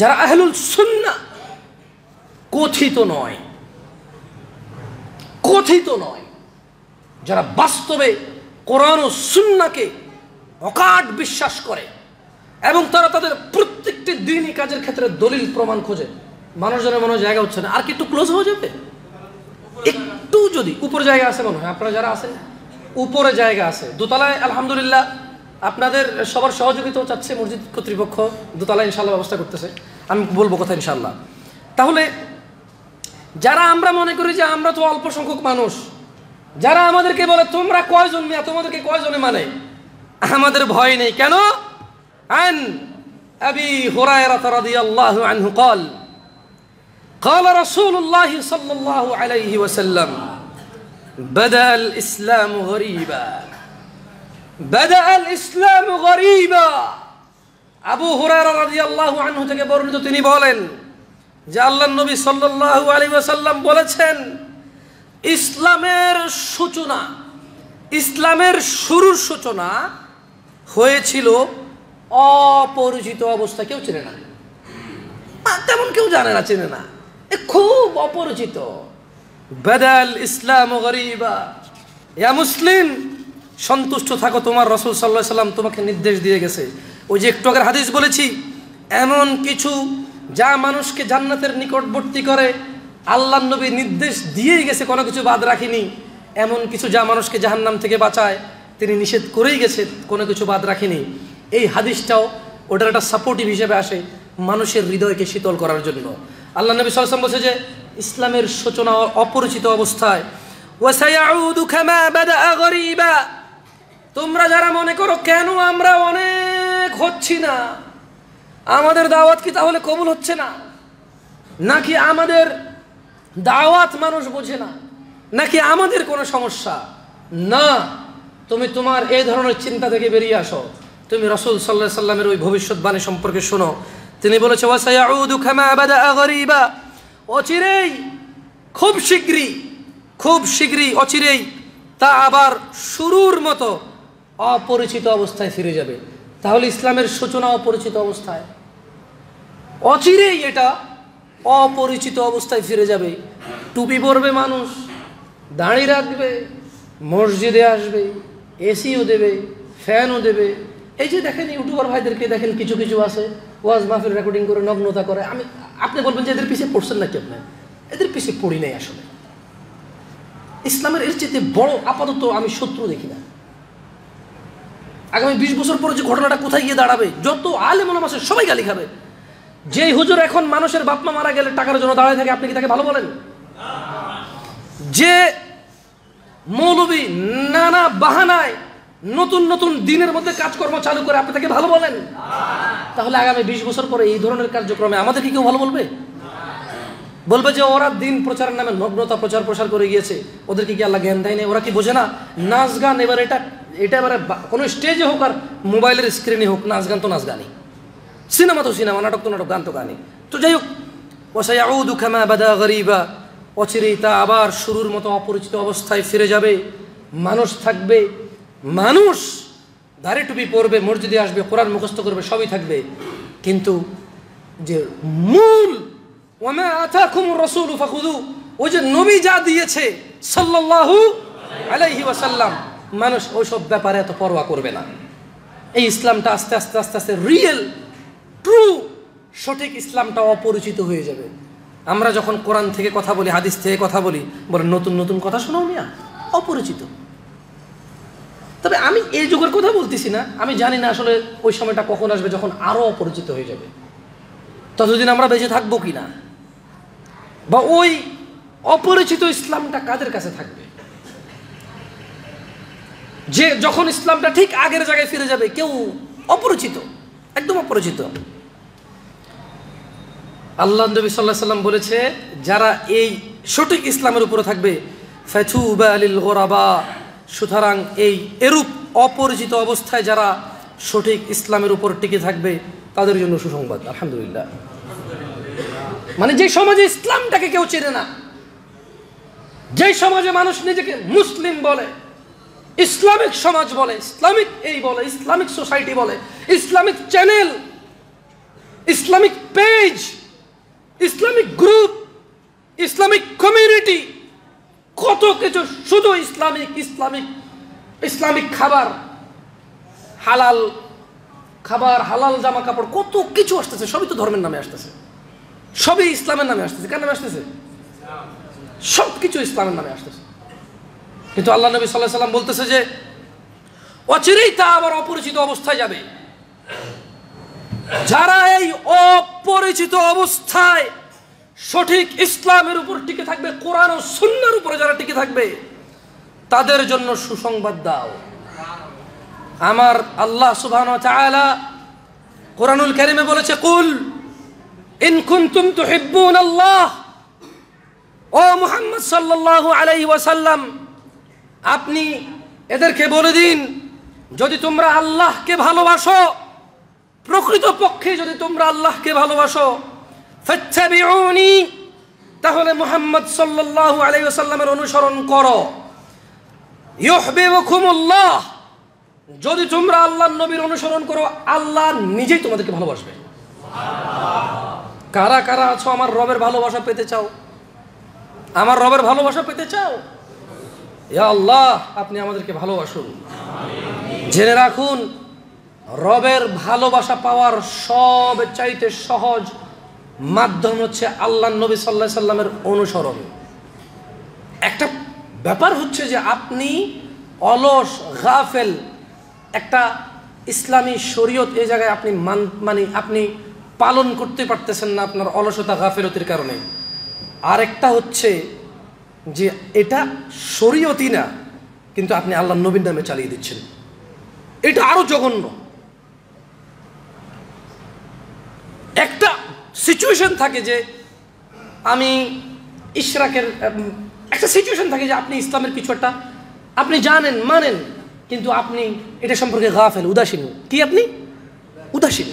যারা আহলুল সুন্না কথিত নয় কথিত নয় যারা বাস্তবে কোরআন ও সুন্নাকে অকাট বিশ্বাস করে এবং তারা তাদের প্রত্যেকটি দিনই কাজের ক্ষেত্রে দলিল প্রমাণ খোঁজে মানুষজনের মনে জায়গা হচ্ছে না আর কি একটু ক্লোজ হয়ে যাবে একটু যদি উপরে জায়গা আছে মনে হয় আপনারা যারা আছেন উপরে জায়গা আছে দোতলায় আলহামদুলিল্লাহ আপনাদের সবার সহযোগিতাও চাচ্ছে মসজিদ কর্তৃপক্ষ দোতলায় ইনশাল্লাহ ব্যবস্থা করতেছে আমি বলবো কথা ইনশাল্লাহ তাহলে যারা আমরা মনে করি যে আমরা তো অল্প সংখ্যক মানুষ যারা আমাদেরকে বলে তোমরা কয়জন মেয়া তোমাদেরকে কয়জনে মানে আমাদের ভয় নেই কেন আন আবি রাদি রাদিয়াল্লাহু আনহু কল قال رسول الله صلى الله عليه وسلم بدا الاسلام غريبا بدا الاسلام غريبا আবু হুরায়রা রাদিয়াল্লাহু আনহু থেকে বর্ণিত তিনি বলেন যে আল্লাহ নবী সাল্লু আলী ওসাল্লাম বলেছেন ইসলামের সূচনা ইসলামের শুরুর সূচনা হয়েছিল অপরিচিত অবস্থা কেউ চেনে না তেমন কেউ জানে না চেনে না এ খুব অপরিচিত বেদাল ইসলাম গরিবা ইয়া মুসলিম সন্তুষ্ট থাকো তোমার রসুল সাল্লাহ সাল্লাম তোমাকে নির্দেশ দিয়ে গেছে ওই যে একটু আগের হাদিস বলেছি এমন কিছু যা মানুষকে জান্নাতের নিকটবর্তী করে আল্লাহ নবী নির্দেশ দিয়েই গেছে কোনো কিছু বাদ রাখিনি এমন কিছু যা মানুষকে জাহান্নাম থেকে বাঁচায় তিনি নিষেধ করেই গেছে কোনো কিছু বাদ রাখিনি এই হাদিসটাও ওটার একটা সাপোর্টিভ হিসেবে আসে মানুষের হৃদয়কে শীতল করার জন্য আল্লাহ নবী সালাম বলছে যে ইসলামের সূচনা অপরিচিত অবস্থায় তোমরা যারা মনে করো কেন আমরা অনেক হচ্ছি না আমাদের দাওয়াত কি তাহলে কবুল হচ্ছে না নাকি আমাদের দাওয়াত মানুষ বোঝে না নাকি আমাদের কোনো সমস্যা না তুমি তোমার এই ধরনের চিন্তা থেকে বেরিয়ে আসো তুমি রসুল সাল্লাহ সাল্লামের ওই ভবিষ্যৎবাণী সম্পর্কে শোনো তিনি বলেছে অচিরেই খুব শীঘ্রই খুব শীঘ্রই অচিরেই তা আবার শুরুর মতো অপরিচিত অবস্থায় ফিরে যাবে তাহলে ইসলামের সূচনা অপরিচিত অবস্থায় অচিরেই এটা অপরিচিত অবস্থায় ফিরে যাবে টুপি পরবে মানুষ দাঁড়িয়ে রাখবে মসজিদে আসবে এসিও দেবে ফ্যানও দেবে এই যে দেখেন ইউটিউবার ভাইদেরকে দেখেন কিছু কিছু আছে ওয়াজ মাহফিল রেকর্ডিং করে নগ্নতা করে আমি আপনি বলবেন যে এদের পিছিয়ে পড়ছেন নাকি আপনি এদের পিছিয়ে পড়ি নাই আসলে ইসলামের এর চেয়ে বড় আপাতত আমি শত্রু দেখি না আগামী বিশ বছর পরে যে ঘটনাটা কোথায় গিয়ে দাঁড়াবে যত আলেম আছে সবাই গালি খাবে যেই হুজুর এখন মানুষের বাপমা মারা গেলে টাকার জন্য দাঁড়ায় থাকে আপনি কি তাকে ভালো বলেন যে মৌলবি নানা বাহানায় নতুন নতুন দিনের মধ্যে কাজকর্ম চালু করে আপনি তাকে ভালো বলেন তাহলে আগামী বিশ বছর পরে এই ধরনের কার্যক্রমে আমাদের কি কেউ ভালো বলবে বলবে যে ওরা দিন প্রচারের নামে নগ্নতা প্রচার প্রসার করে গিয়েছে ওদেরকে কি আল্লাহ জ্ঞান দেয়নি ওরা কি বোঝে না নাচ গান এবার এটা এটা আমার কোনো স্টেজে হোক আর মোবাইলের স্ক্রিনে হোক নাচ গান তো নাচ গানই সিনেমা তো সিনেমা নাটক তো নাটক গান তো গানই তো যাই হোক ওসায়াউদু খেমা বাদা গরিবা অচিরেই তা আবার শুরুর মতো অপরিচিত অবস্থায় ফিরে যাবে মানুষ থাকবে মানুষ দাঁড়ে টুপি পরবে মসজিদে আসবে কোরআন মুখস্থ করবে সবই থাকবে কিন্তু যে মূল আথা খুম রসুল ফাকুদু ও যে নবী যা দিয়েছে সাল্লাহু আলাইহি ওয়াসাল্লাম মানুষ ওইসব ব্যাপারে এত পরোয়া করবে না এই ইসলামটা আস্তে আস্তে আস্তে আস্তে রিয়েল ট্রু সঠিক ইসলামটা অপরিচিত হয়ে যাবে আমরা যখন কোরআন থেকে কথা বলি হাদিস থেকে কথা বলি বলে নতুন নতুন কথা শোনাও মিয়া অপরিচিত তবে আমি এই যুগের কথা বলতেছি না আমি জানি না আসলে ওই সময়টা কখন আসবে যখন আরও অপরিচিত হয়ে যাবে ততদিন আমরা বেঁচে থাকবো কি না বা ওই অপরিচিত ইসলামটা কাদের কাছে থাকবে যে যখন ইসলামটা ঠিক আগের জায়গায় ফিরে যাবে কেউ অপরিচিত একদম অপরিচিত আল্লাহ নবী সাল্লাহ সাল্লাম বলেছে যারা এই সঠিক ইসলামের উপরে থাকবে ফ্যাথুবা আলিল গোরাবা সুতরাং এই এরূপ অপরিচিত অবস্থায় যারা সঠিক ইসলামের উপর টিকে থাকবে তাদের জন্য সুসংবাদ আলহামদুলিল্লাহ মানে যে সমাজে ইসলামটাকে কেউ চেনে না যে সমাজে মানুষ নিজেকে মুসলিম বলে ইসলামিক সমাজ বলে ইসলামিক এই বলে ইসলামিক সোসাইটি বলে Islamic channel Islamic page Islamic group Islamic community কত কিছু শুধু ইসলামিক ইসলামিক ইসলামিক খাবার হালাল খাবার হালাল জামা কাপড় কত কিছু আসতেছে সবই তো ধর্মের নামে আসতেছে সবই ইসলামের নামে আসতেছে কেন নামে আসতেছে সব কিছু ইসলামের নামে আসতেছে কিন্তু আল্লাহ নবী সাল্লাহ সাল্লাম বলতেছে যে অচিরেই তা আবার অপরিচিত অবস্থায় যাবে যারা এই অপরিচিত অবস্থায় সঠিক ইসলামের উপর টিকে থাকবে কোরআন ও সুন্নার উপরে যারা টিকে থাকবে তাদের জন্য সুসংবাদ দাও আমার আল্লাহ সুবহান তাআলা কোরআনুল কারিমে বলেছে কুল ইন কুনতুম তুহিব্বুন আল্লাহ ও মুহাম্মদ সাল্লাল্লাহু আলাইহি ওয়াসাল্লাম আপনি এদেরকে বলে দিন যদি তোমরা আল্লাহকে ভালোবাসো প্রকৃত পক্ষে যদি তোমরা আল্লাহকে ভালোবাসো ফেচ্ছাবিউনি তাহলে মুহাম্মদ সাল্লাল্লাহু আলাইহি অনুসরণ করো ইউহিবুকুমুল্লাহ যদি তোমরা আল্লাহ নবীর অনুসরণ করো আল্লাহ নিজেই তোমাদেরকে ভালোবাসবে কারা কারা আছো আমার রবের ভালোবাসা পেতে চাও আমার রবের ভালোবাসা পেতে চাও ইয়া আল্লাহ আপনি আমাদেরকে ভালোবাসুন জেনে রাখুন রবের ভালোবাসা পাওয়ার সব চাইতে সহজ মাধ্যম হচ্ছে আল্লাহ নবী সাল্লা সাল্লামের অনুসরণ একটা ব্যাপার হচ্ছে যে আপনি অলস গাফেল একটা ইসলামী শরীয়ত এই জায়গায় আপনি মান মানে আপনি পালন করতে পারতেছেন না আপনার অলসতা গাফেলতির কারণে আরেকটা হচ্ছে যে এটা শরীয়তি না কিন্তু আপনি আল্লাহ নবীর নামে চালিয়ে দিচ্ছেন এটা আরও জঘন্য একটা সিচুয়েশন থাকে যে আমি ইশরাকের একটা সিচুয়েশন থাকে যে আপনি ইসলামের কিছু একটা আপনি জানেন মানেন কিন্তু আপনি এটা সম্পর্কে গাফেল উদাসীন কি আপনি উদাসীন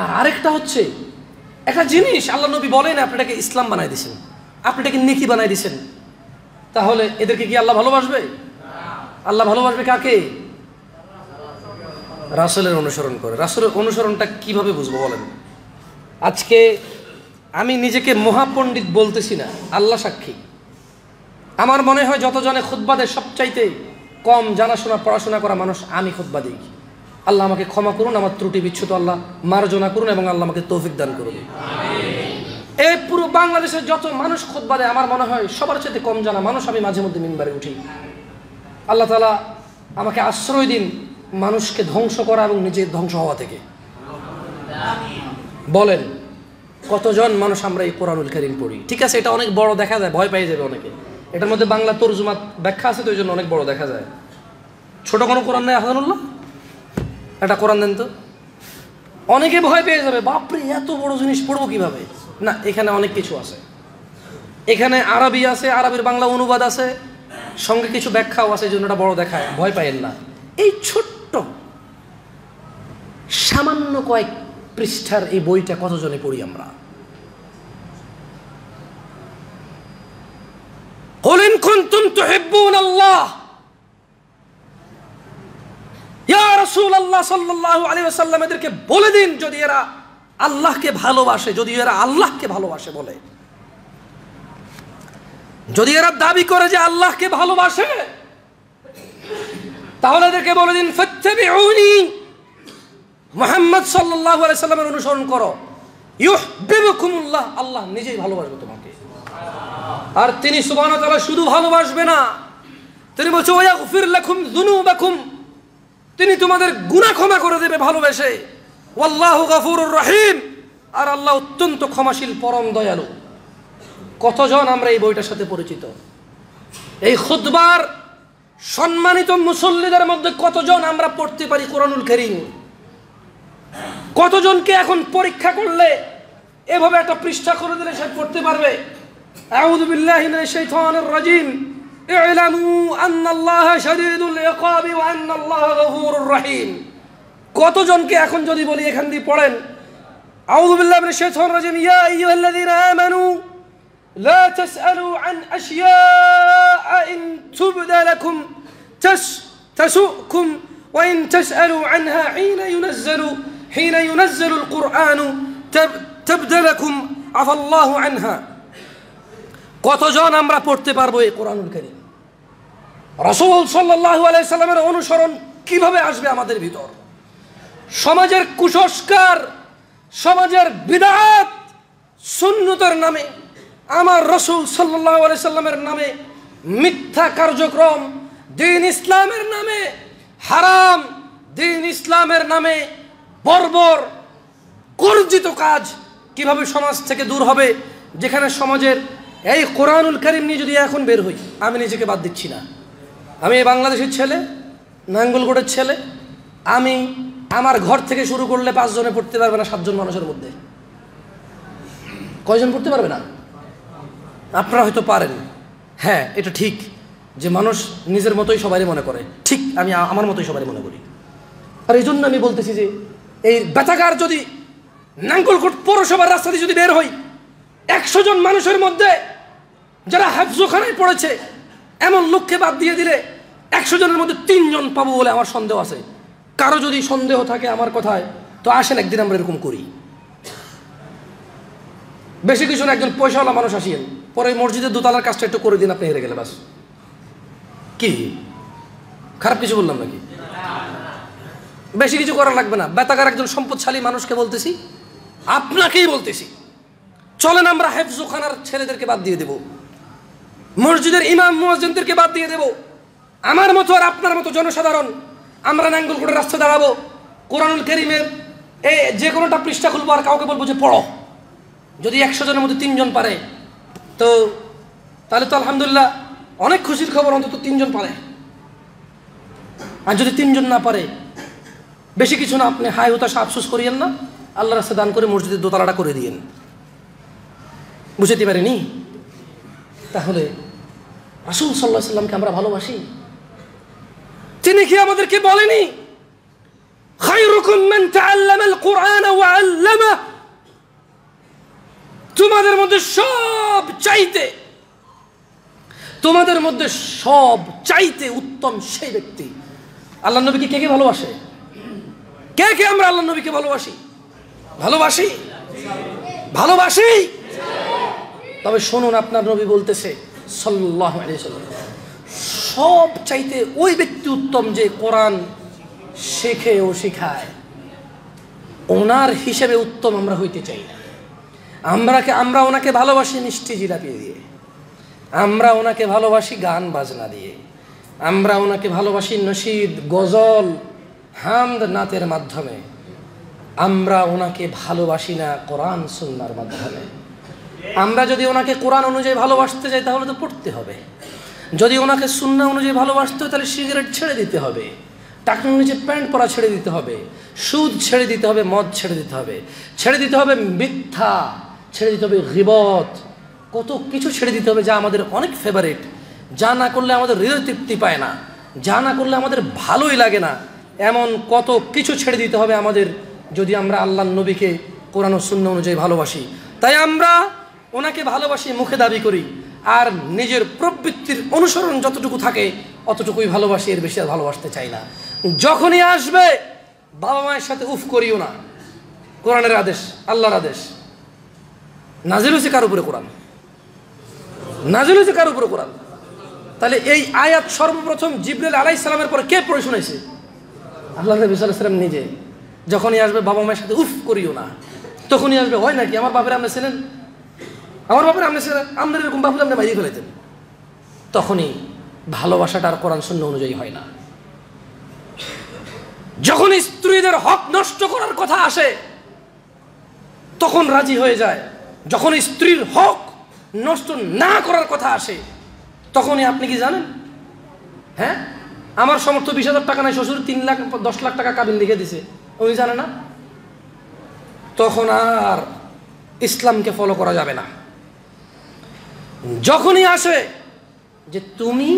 আর আরেকটা হচ্ছে একটা জিনিস আল্লাহ নবী বলেন আপনি এটাকে ইসলাম বানাই দিয়েছেন আপনি এটাকে নেকি বানাই দিয়েছেন তাহলে এদেরকে কি আল্লাহ ভালোবাসবে আল্লাহ ভালোবাসবে কাকে রাসেলের অনুসরণ করে রাসেলের অনুসরণটা কিভাবে বুঝবো বলেন আজকে আমি নিজেকে মহাপণ্ডিত বলতেছি না আল্লাহ সাক্ষী আমার মনে হয় যতজনে খুদ্বাদে সবচাইতে কম জানাশোনা পড়াশোনা করা মানুষ আমি খুদ্বা দিই আল্লাহ আমাকে ক্ষমা করুন আমার ত্রুটি বিচ্ছুত আল্লাহ মার্জনা করুন এবং আল্লাহ আমাকে তৌফিক দান করুন এই পুরো বাংলাদেশের যত মানুষ খোদ বাদে আমার মনে হয় সবার চেয়ে কম জানা মানুষ আমি মাঝে মধ্যে মিনবারে উঠি আল্লাহ তালা আমাকে আশ্রয় দিন মানুষকে ধ্বংস করা এবং নিজে ধ্বংস হওয়া থেকে বলেন কতজন মানুষ আমরা এই কোরআনুল করিম পড়ি ঠিক আছে এটা অনেক বড় দেখা যায় ভয় পেয়ে যাবে অনেকে এটার মধ্যে বাংলা তর্জুমা ব্যাখ্যা আছে তো ওই জন্য অনেক বড় দেখা যায় ছোট কোনো কোরআন নেই আসাদুল্লাহ এটা কোরআন দেন তো অনেকে ভয় পেয়ে যাবে বাপরে এত বড় জিনিস পড়বো কীভাবে না এখানে অনেক কিছু আছে এখানে আরবি আছে আরবির বাংলা অনুবাদ আছে সঙ্গে কিছু ব্যাখ্যাও আছে জন্য বড় দেখায় ভয় পাইয়েন না এই ছোট্ট সামান্য কয়েক পৃষ্ঠার এই বইটা কতজনে পড়ি আমরা হলেন আল্লাহ ইয়া সাল্লাল্লাহু আলাইহি ওয়াসাল্লাম এদেরকে বলে দিন যদি এরা আল্লাহকে ভালোবাসে যদি এরা আল্লাহকে ভালোবাসে বলে যদি এরা দাবি করে যে আল্লাহকে ভালোবাসে তাহলে এদেরকে বলে দিন মোহাম্মদ সাল্লাহ সাল্লামের অনুসরণ করো ইউহবিবুকুমুল্লাহ আল্লাহ নিজেই ভালোবাসবে তোমাকে আর তিনি সুবান তালা শুধু ভালোবাসবে না তিনি বলছে ওয়া ফির লেখুম দুনু তিনি তোমাদের গুণা ক্ষমা করে দেবে ভালোবেসে ওয়াল্লাহ গাফুরুর রহিম আর আল্লাহ অত্যন্ত ক্ষমাশীল পরম দয়ালু কতজন আমরা এই বইটার সাথে পরিচিত এই খুদবার সম্মানিত মুসল্লিদের মধ্যে কতজন আমরা পড়তে পারি কোরআনুল করিম কতজনকে এখন পরীক্ষা করলে এভাবে একটা পৃষ্ঠা করে দিলে সে পড়তে পারবে রাজিম اعلموا أن الله شديد العقاب وأن الله غفور رحيم কতজনকে এখন যদি বলি এখান দিয়ে পড়েন আউযুবিল্লাহি মিনাশ শাইতানির রাজিম ইয়া আইয়ুহাল্লাযীনা আমানু লা তাসআলু আন আশিয়া ইন তুবদা লাকুম তাস تسؤكم وإن تسألوا عنها حين ينزل حين ينزل القرآن تب تبدلكم عفى الله عنها কতজন আমরা পড়তে পারবো এই কোরআনুল করিম রসুল সাল্লাহ আলাইসাল্লামের অনুসরণ কিভাবে আসবে আমাদের ভিতর সমাজের কুসংস্কার সমাজের বিদাত সুন্নতের নামে আমার রসুল সাল্লাহ সাল্লামের নামে মিথ্যা কার্যক্রম দিন ইসলামের নামে হারাম দিন ইসলামের নামে বর্বর গর্জিত কাজ কিভাবে সমাজ থেকে দূর হবে যেখানে সমাজের এই কোরআনুল করিম নিয়ে যদি এখন বের হই আমি নিজেকে বাদ দিচ্ছি না আমি এই বাংলাদেশের ছেলে নাঙ্গলগোটের ছেলে আমি আমার ঘর থেকে শুরু করলে পাঁচজনে পড়তে পারবে না সাতজন মানুষের মধ্যে কয়জন পড়তে পারবে না আপনারা হয়তো পারেন হ্যাঁ এটা ঠিক যে মানুষ নিজের মতোই সবারই মনে করে ঠিক আমি আমার মতোই সবারই মনে করি আর এই জন্য আমি বলতেছি যে এই ব্যথাগার যদি নাঙ্গলকোট পৌরসভার রাস্তা দিয়ে যদি বের হই একশো জন মানুষের মধ্যে যারা হাফজোখানায় পড়েছে এমন লোককে বাদ দিয়ে দিলে একশো জনের মধ্যে তিনজন পাবো বলে আমার সন্দেহ আছে কারো যদি সন্দেহ থাকে আমার কথায় তো আসেন একদিন আমরা এরকম করি বেশি কিছু না একজন পয়সাওয়ালা মানুষ আসিয়েন পরে মসজিদের দোতলার কাজটা একটু করে দিন আপনি হেরে গেলে বাস কি খারাপ কিছু বললাম নাকি বেশি কিছু করা লাগবে না বেতাকার একজন সম্পদশালী মানুষকে বলতেছি আপনাকেই বলতেছি চলেন আমরা হেফজুখানার ছেলেদেরকে বাদ দিয়ে দেব মসজিদের ইমাম মুয়াজ্জিনদেরকে বাদ দিয়ে দেব আমার মতো আর আপনার মতো জনসাধারণ আমরা নাঙ্গলকোটের রাস্তা দাঁড়াবো কোরআনুল করিমের এ যে কোনোটা পৃষ্ঠা খুলবো আর কাউকে বলবো যে পড়ো যদি একশো জনের মধ্যে তিনজন পারে তো তাহলে তো আলহামদুলিল্লাহ অনেক খুশির খবর অন্তত তিনজন পারে আর যদি তিনজন না পারে বেশি কিছু না আপনি হাই হতাশা আফসোস করিয়েন না আল্লাহ রাস্তা দান করে মসজিদের দোতলাটা করে দিয়েন বুঝতে পারিনি তাহলে রাসুল সাল্লাহ সাল্লামকে আমরা ভালোবাসি তিনি কি আমাদেরকে বলেনি তোমাদের মধ্যে সব চাইতে তোমাদের মধ্যে সব চাইতে উত্তম সেই ব্যক্তি আল্লাহ নবীকে কে কে ভালোবাসে কে কে আমরা আল্লাহ নবীকে ভালোবাসি ভালোবাসি ভালোবাসি তবে শুনুন আপনার নবী বলতেছে সাল্লাহ আলিয়া সব চাইতে ওই ব্যক্তি উত্তম যে কোরআন শেখে ও শেখায় ওনার হিসেবে উত্তম আমরা হইতে চাই না আমরাকে আমরা ওনাকে ভালোবাসি মিষ্টি জিলাপি দিয়ে আমরা ওনাকে ভালোবাসি গান বাজনা দিয়ে আমরা ওনাকে ভালোবাসি নসিদ গজল হামদ নাতের মাধ্যমে আমরা ওনাকে ভালোবাসি না কোরআন সুন্নার মাধ্যমে আমরা যদি ওনাকে কোরআন অনুযায়ী ভালোবাসতে যাই তাহলে তো পড়তে হবে যদি ওনাকে শূন্য অনুযায়ী ভালোবাসতে হয় তাহলে সিগারেট ছেড়ে দিতে হবে টাকার নিচে প্যান্ট পরা ছেড়ে দিতে হবে সুদ ছেড়ে দিতে হবে মদ ছেড়ে দিতে হবে ছেড়ে দিতে হবে মিথ্যা ছেড়ে দিতে হবে গিবত কত কিছু ছেড়ে দিতে হবে যা আমাদের অনেক ফেভারিট যা না করলে আমাদের হৃদয় তৃপ্তি পায় না যা না করলে আমাদের ভালোই লাগে না এমন কত কিছু ছেড়ে দিতে হবে আমাদের যদি আমরা আল্লাহ নবীকে কোরআন শূন্য অনুযায়ী ভালোবাসি তাই আমরা ওনাকে ভালোবাসি মুখে দাবি করি আর নিজের প্রবৃত্তির অনুসরণ যতটুকু থাকে অতটুকুই ভালোবাসি এর বেশি আর ভালোবাসতে চাই না যখনই আসবে বাবা মায়ের সাথে উফ করিও না কোরআনের আদেশ আল্লাহর আদেশ নাজির হয়েছে কার উপরে কোরআন নাজির হয়েছে কার উপরে কোরআন তাহলে এই আয়াত সর্বপ্রথম জিবরুল আলাই পর কে পড়ে শুনেছে আল্লাহ নবী সাল্লাম নিজে যখনই আসবে বাবা মায়ের সাথে উফ করিও না তখনই আসবে হয় নাকি আমার বাবার আমরা ছিলেন আমার বাপের আপনি আমাদের এরকম বাবু আপনি বাইরে ফেলেতেন তখনই ভালোবাসাটা আর কোরআন শূন্য অনুযায়ী হয় না যখন স্ত্রীদের হক নষ্ট করার কথা আসে তখন রাজি হয়ে যায় যখন স্ত্রীর হক নষ্ট না করার কথা আসে তখনই আপনি কি জানেন হ্যাঁ আমার সমর্থ বিশ হাজার টাকা নাই শ্বশুর তিন লাখ দশ লাখ টাকা কাবিন লিখে দিছে উনি জানে না তখন আর ইসলামকে ফলো করা যাবে না যখনই আসে যে তুমি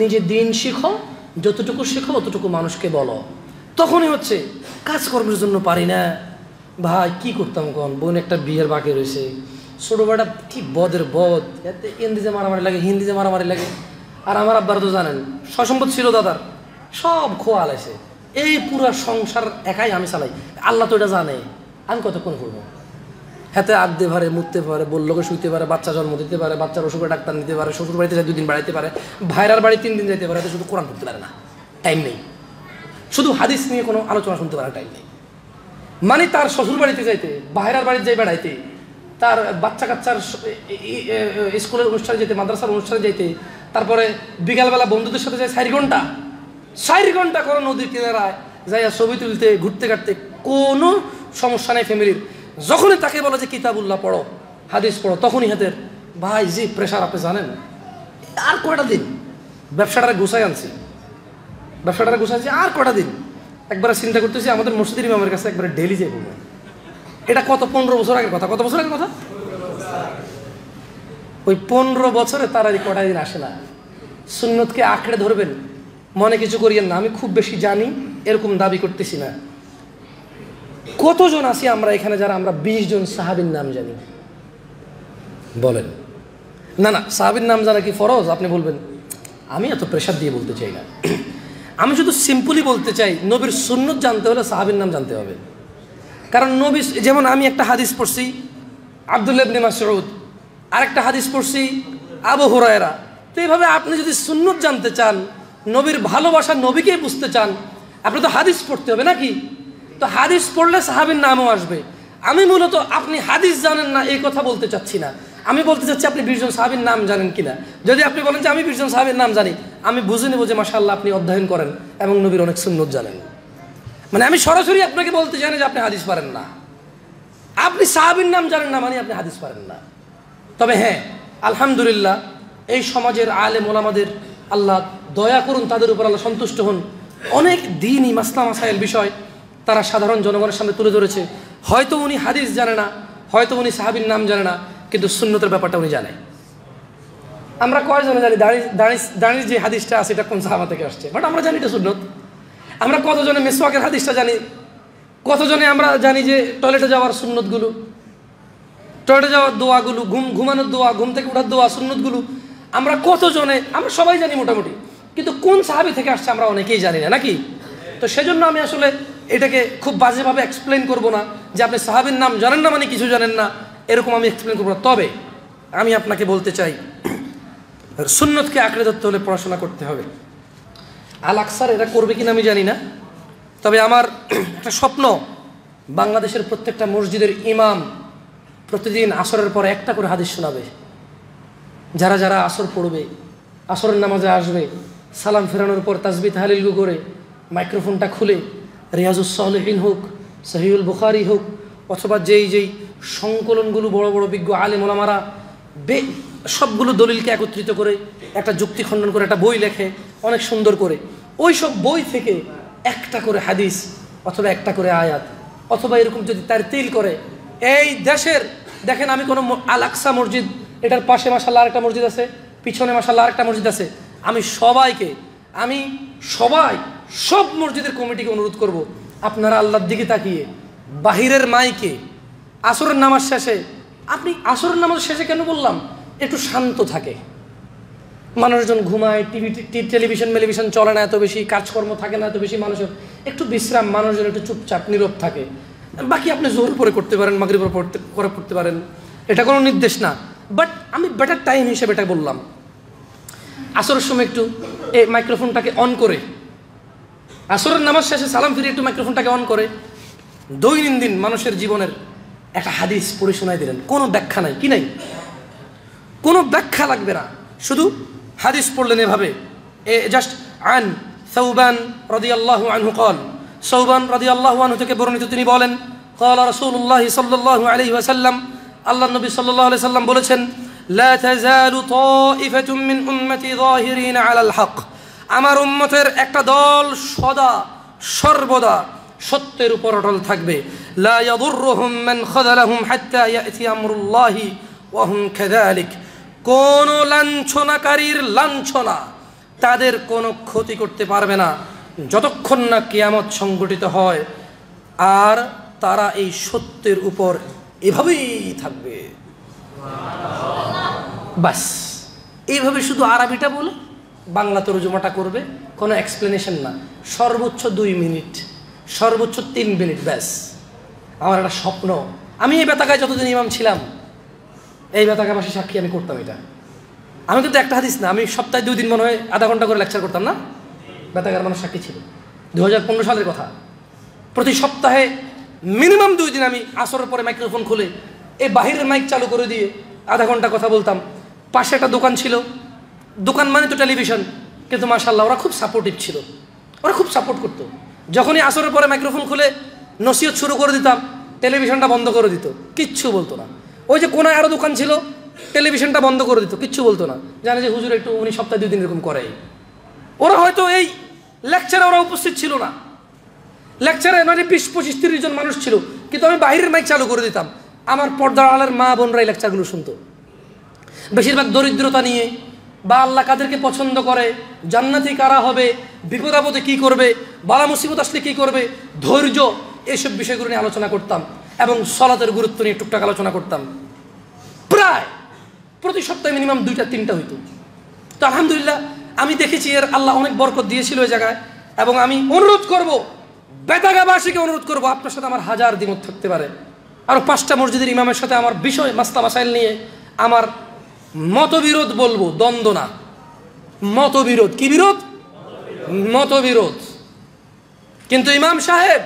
নিজে দিন শিখো যতটুকু শেখো অতটুকু মানুষকে বলো তখনই হচ্ছে কাজকর্মের জন্য পারি না ভাই কি করতাম কোন বোন একটা বিয়ের বাকি রয়েছে ছোটো বেটা কি বদের বদ এতে ইংরেজিতে মারামারি লাগে হিন্দিতে মারামারি লাগে আর আমার আব্বার তো জানেন সসম্পদ ছিল দাদার সব খোয়াল আছে এই পুরা সংসার একাই আমি চালাই আল্লাহ তো এটা জানে আমি কতক্ষণ করবো হাতে আঁকতে পারে মুততে পারে বললোকে শুইতে পারে বাচ্চা জন্ম দিতে পারে বাচ্চার অসুখে ডাক্তার নিতে পারে শ্বশুর বাড়িতে যায় দুদিন বাড়াইতে পারে ভাইরার বাড়ি তিন দিন যাইতে পারে শুধু কোরআন করতে পারে না টাইম নেই শুধু হাদিস নিয়ে কোনো আলোচনা শুনতে পারে টাইম নেই মানে তার শ্বশুর বাড়িতে যাইতে ভাইরার বাড়িতে যাই বেড়াইতে তার বাচ্চা কাচ্চার স্কুলের অনুষ্ঠানে যেতে মাদ্রাসার অনুষ্ঠানে যাইতে তারপরে বিকালবেলা বন্ধুদের সাথে যায় চারি ঘন্টা চারি ঘন্টা কোনো নদীর কিনারায় যাইয়া ছবি তুলতে ঘুরতে কাটতে কোনো সমস্যা নেই ফ্যামিলির যখনই তাকে বলে যে কিতাবুল্লাহ পড়ো হাদিস পড়ো তখনই হাতের ভাই জি প্রেশার আপনি জানেন আর কয়টা দিন ব্যবসাটারে গুছাই আনছি ব্যবসাটারে গুছাই আনছি আর কয়টা দিন একবার চিন্তা করতেছি আমাদের মসজিদের ইমামের কাছে একবারে ডেলি যাই বলবো এটা কত পনেরো বছর আগের কথা কত বছর আগের কথা ওই পনেরো বছরে তার আর কটা দিন আসে না সুন্নতকে আঁকড়ে ধরবেন মনে কিছু করিয়েন না আমি খুব বেশি জানি এরকম দাবি করতেছি না কতজন আছি আমরা এখানে যারা আমরা বিশ জন সাহাবির নাম জানি বলেন না না সাহাবির নাম জানা কি ফরজ আপনি বলবেন আমি এত প্রেশার দিয়ে বলতে চাই না আমি শুধু সিম্পলি বলতে চাই নবীর সুন্নত জানতে হলে সাহাবির নাম জানতে হবে কারণ নবী যেমন আমি একটা হাদিস পড়ছি সরুদ আর একটা হাদিস পড়ছি আবু হুরায়রা তো এইভাবে আপনি যদি সুন্নত জানতে চান নবীর ভালোবাসা নবীকেই বুঝতে চান আপনি তো হাদিস পড়তে হবে নাকি তো হাদিস পড়লে সাহাবির নামও আসবে আমি মূলত আপনি হাদিস জানেন না এই কথা বলতে চাচ্ছি না আমি বলতে চাচ্ছি আপনি বিশজন সাহাবির নাম জানেন কিনা যদি আপনি বলেন যে আমি বিশজন সাহাবির নাম জানি আমি বুঝে নেবো যে মাসাল্লাহ আপনি অধ্যয়ন করেন এবং নবীর অনেক সুন্নত জানেন মানে আমি সরাসরি আপনাকে বলতে চাই না যে আপনি হাদিস পারেন না আপনি সাহাবির নাম জানেন না মানে আপনি হাদিস পারেন না তবে হ্যাঁ আলহামদুলিল্লাহ এই সমাজের আলে মোলামাদের আল্লাহ দয়া করুন তাদের উপর আল্লাহ সন্তুষ্ট হন অনেক দিনই মাসলা মাসাইল বিষয় তারা সাধারণ জনগণের সামনে তুলে ধরেছে হয়তো উনি হাদিস জানে না হয়তো উনি সাহাবির নাম জানে না কিন্তু সুন্নতের ব্যাপারটা উনি জানে আমরা কয়জনে জানি দাঁড়িয়ে দাঁড়িয়ে দাঁড়ির যে হাদিসটা আছে এটা কোন সাহাবা থেকে আসছে বাট আমরা জানি এটা সুন্নত আমরা কতজনে মেসোয়াকের হাদিসটা জানি কতজনে আমরা জানি যে টয়লেটে যাওয়ার সুন্নতগুলো টয়লেটে যাওয়ার দোয়াগুলো ঘুম ঘুমানোর দোয়া ঘুম থেকে ওঠার দোয়া সুন্নতগুলো আমরা কতজনে আমরা সবাই জানি মোটামুটি কিন্তু কোন সাহাবি থেকে আসছে আমরা অনেকেই জানি না নাকি তো সেজন্য আমি আসলে এটাকে খুব বাজেভাবে এক্সপ্লেন করব না যে আপনি সাহাবের নাম জানেন না মানে কিছু জানেন না এরকম আমি এক্সপ্লেন করবো না তবে আমি আপনাকে বলতে চাই সুন্নতকে আঁকড়ে ধরতে হলে পড়াশোনা করতে হবে আল আকসার এরা করবে কিনা আমি জানি না তবে আমার *clears throat* একটা স্বপ্ন বাংলাদেশের প্রত্যেকটা মসজিদের ইমাম প্রতিদিন আসরের পর একটা করে হাদিস শোনাবে যারা যারা আসর পড়বে আসরের নামাজে আসবে সালাম ফেরানোর পর তাজবি তাহালিলগু করে মাইক্রোফোনটা খুলে রেয়াজুসলেহীন হোক সহিউল বুখারি হোক অথবা যেই যেই সংকলনগুলো বড় বড় বিজ্ঞ আলেমোলামারা বে সবগুলো দলিলকে একত্রিত করে একটা যুক্তি খণ্ডন করে একটা বই লেখে অনেক সুন্দর করে ওই সব বই থেকে একটা করে হাদিস অথবা একটা করে আয়াত অথবা এরকম যদি তার তিল করে এই দেশের দেখেন আমি কোনো আলাকসা মসজিদ এটার পাশে মাসাল্লাহ আরেকটা মসজিদ আছে পিছনে মাসাল্লাহ আরেকটা মসজিদ আছে আমি সবাইকে আমি সবাই সব মসজিদের কমিটিকে অনুরোধ করব আপনারা আল্লাহর দিকে তাকিয়ে বাহিরের মাইকে আসরের নামাজ শেষে আপনি আসরের নামাজ শেষে কেন বললাম একটু শান্ত থাকে মানুষজন ঘুমায় টিভি টেলিভিশন মেলিভিশন চলে না এত বেশি কাজকর্ম থাকে না এত বেশি মানুষের একটু বিশ্রাম মানুষজন একটু চুপচাপ নীরব থাকে বাকি আপনি জোর পরে করতে পারেন মাগরি পরে পড়তে করে পড়তে পারেন এটা কোনো নির্দেশ না বাট আমি বেটার টাইম হিসেবে এটা বললাম আসরের সময় একটু এই মাইক্রোফোনটাকে অন করে আসরের নামাজ শেষে সালাম ফিরে একটু মাইক্রোফোনটাকে অন করে দৈনন্দিন মানুষের জীবনের একটা হাদিস পড়ে শোনায় দিলেন কোনো ব্যাখ্যা নাই কি নাই কোনো ব্যাখ্যা লাগবে না শুধু হাদিস পড়লেন এভাবে এ জাস্ট আন সৌবান রদি আল্লাহ আনহু কল সৌবান রদি আল্লাহ আনহু থেকে বর্ণিত তিনি বলেন কল রসুল্লাহ সাল্লাহ আলহি আসাল্লাম আল্লাহ নবী সাল্লাহ আলি সাল্লাম বলেছেন لا تزال طائفة من أمتي ظاهرين على হক আমার উম্মতের একটা দল সদা সর্বদা সত্যের উপর অটল থাকবে কোন লাঞ্ছনাকারীর লাঞ্ছনা তাদের কোনো ক্ষতি করতে পারবে না যতক্ষণ না কেয়ামত সংগঠিত হয় আর তারা এই সত্যের উপর এভাবেই থাকবে বাস এইভাবে শুধু আরবিটা বলে বাংলা তরজমাটা করবে কোনো এক্সপ্লেনেশন না সর্বোচ্চ দুই মিনিট সর্বোচ্চ তিন মিনিট ব্যাস আমার একটা স্বপ্ন আমি এই বেতাকায় যতদিন ইমাম ছিলাম এই বাসে সাক্ষী আমি করতাম এটা আমি কিন্তু একটা হাদিস না আমি সপ্তাহে দুই দিন মনে হয় আধা ঘন্টা করে লেকচার করতাম না বেতাকার মানুষ সাক্ষী ছিল দু সালের কথা প্রতি সপ্তাহে মিনিমাম দুই দিন আমি আসর পরে মাইক্রোফোন খুলে এই বাহিরের মাইক চালু করে দিয়ে আধা ঘন্টা কথা বলতাম পাশে একটা দোকান ছিল দোকান মানে তো টেলিভিশন কিন্তু মাশাল্লাহ ওরা খুব সাপোর্টিভ ছিল ওরা খুব সাপোর্ট করতো যখনই আসরের পরে মাইক্রোফোন খুলে নসিহত শুরু করে দিতাম টেলিভিশনটা বন্ধ করে দিত কিচ্ছু বলতো না ওই যে কোনায় আরও দোকান ছিল টেলিভিশনটা বন্ধ করে দিত কিচ্ছু বলতো না জানে যে হুজুর একটু উনি সপ্তাহে দুই দিন এরকম করে ওরা হয়তো এই লেকচারে ওরা উপস্থিত ছিল না লেকচারে মানে বিশ পঁচিশ তিরিশ জন মানুষ ছিল কিন্তু আমি বাহিরের মাইক চালু করে দিতাম আমার পর্দার আলের মা বোনরা এই লেকচারগুলো শুনতো বেশিরভাগ দরিদ্রতা নিয়ে বা আল্লাহ কাদেরকে পছন্দ করে জান্নাতি কারা হবে বিপদ আপদে কী করবে বালা মুসিবত আসলে কী করবে ধৈর্য এইসব বিষয়গুলো নিয়ে আলোচনা করতাম এবং সলাতের গুরুত্ব নিয়ে টুকটাক আলোচনা করতাম প্রায় প্রতি সপ্তাহে মিনিমাম দুইটা তিনটা হইতো তো আলহামদুলিল্লাহ আমি দেখেছি এর আল্লাহ অনেক বরকত দিয়েছিল ওই জায়গায় এবং আমি অনুরোধ করব বেতাগাবাসীকে অনুরোধ করব আপনার সাথে আমার হাজার দিমত থাকতে পারে আরও পাঁচটা মসজিদের ইমামের সাথে আমার বিষয় মাস্তা মাসাইল নিয়ে আমার মতবিরোধ বলবো দ্বন্দ্ব না মতবিরোধ কি বিরোধ মতবিরোধ কিন্তু ইমাম সাহেব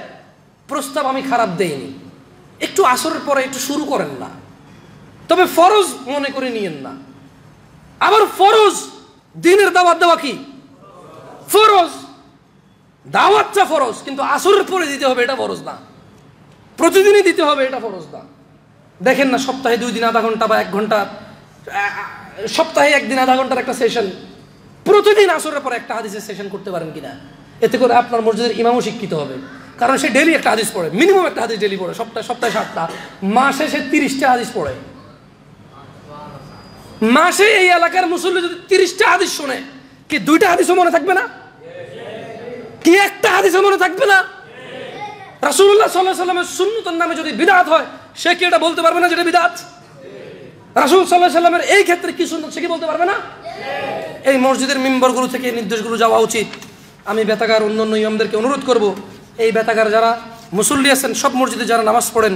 প্রস্তাব আমি খারাপ দেইনি একটু আসরের পরে একটু শুরু করেন না তবে ফরজ মনে করে নিয়েন না আবার ফরজ দিনের দাওয়াত দেওয়া কি ফরজ দাওয়াতটা ফরজ কিন্তু আসরের পরে দিতে হবে এটা ফরজ না প্রতিদিনই দিতে হবে এটা ফরজ না দেখেন না সপ্তাহে দুই দিন আধা ঘন্টা বা এক ঘন্টা সপ্তাহে একদিন আধা ঘন্টার একটা সেশন প্রতিদিন আসরের পর একটা হাদিসের সেশন করতে পারেন কিনা এতে করে আপনার মসজিদের ইমামও শিক্ষিত হবে কারণ সে ডেলি একটা হাদিস পড়ে মিনিমাম একটা হাদিস ডেলি পড়ে সপ্তাহে সপ্তাহে সাতটা মাসে সে তিরিশটা হাদিস পড়ে মাসে এই এলাকার মুসল্লি যদি তিরিশটা হাদিস শোনে কি দুইটা হাদিসও মনে থাকবে না কি একটা হাদিসও মনে থাকবে না রাসুল্লাহ সাল্লাহ সাল্লামের সুন্নতর নামে যদি বিদাত হয় সে কি এটা বলতে পারবে না যেটা বিদাত রাসুল সাল্লাহ সাল্লামের এই ক্ষেত্রে কি সুন্দর সে কি বলতে পারবে না এই মসজিদের মেম্বরগুলো থেকে নির্দেশগুলো যাওয়া উচিত আমি বেতাগার অন্য অন্য ইমামদেরকে অনুরোধ করব এই বেতাগার যারা মুসল্লি আছেন সব মসজিদে যারা নামাজ পড়েন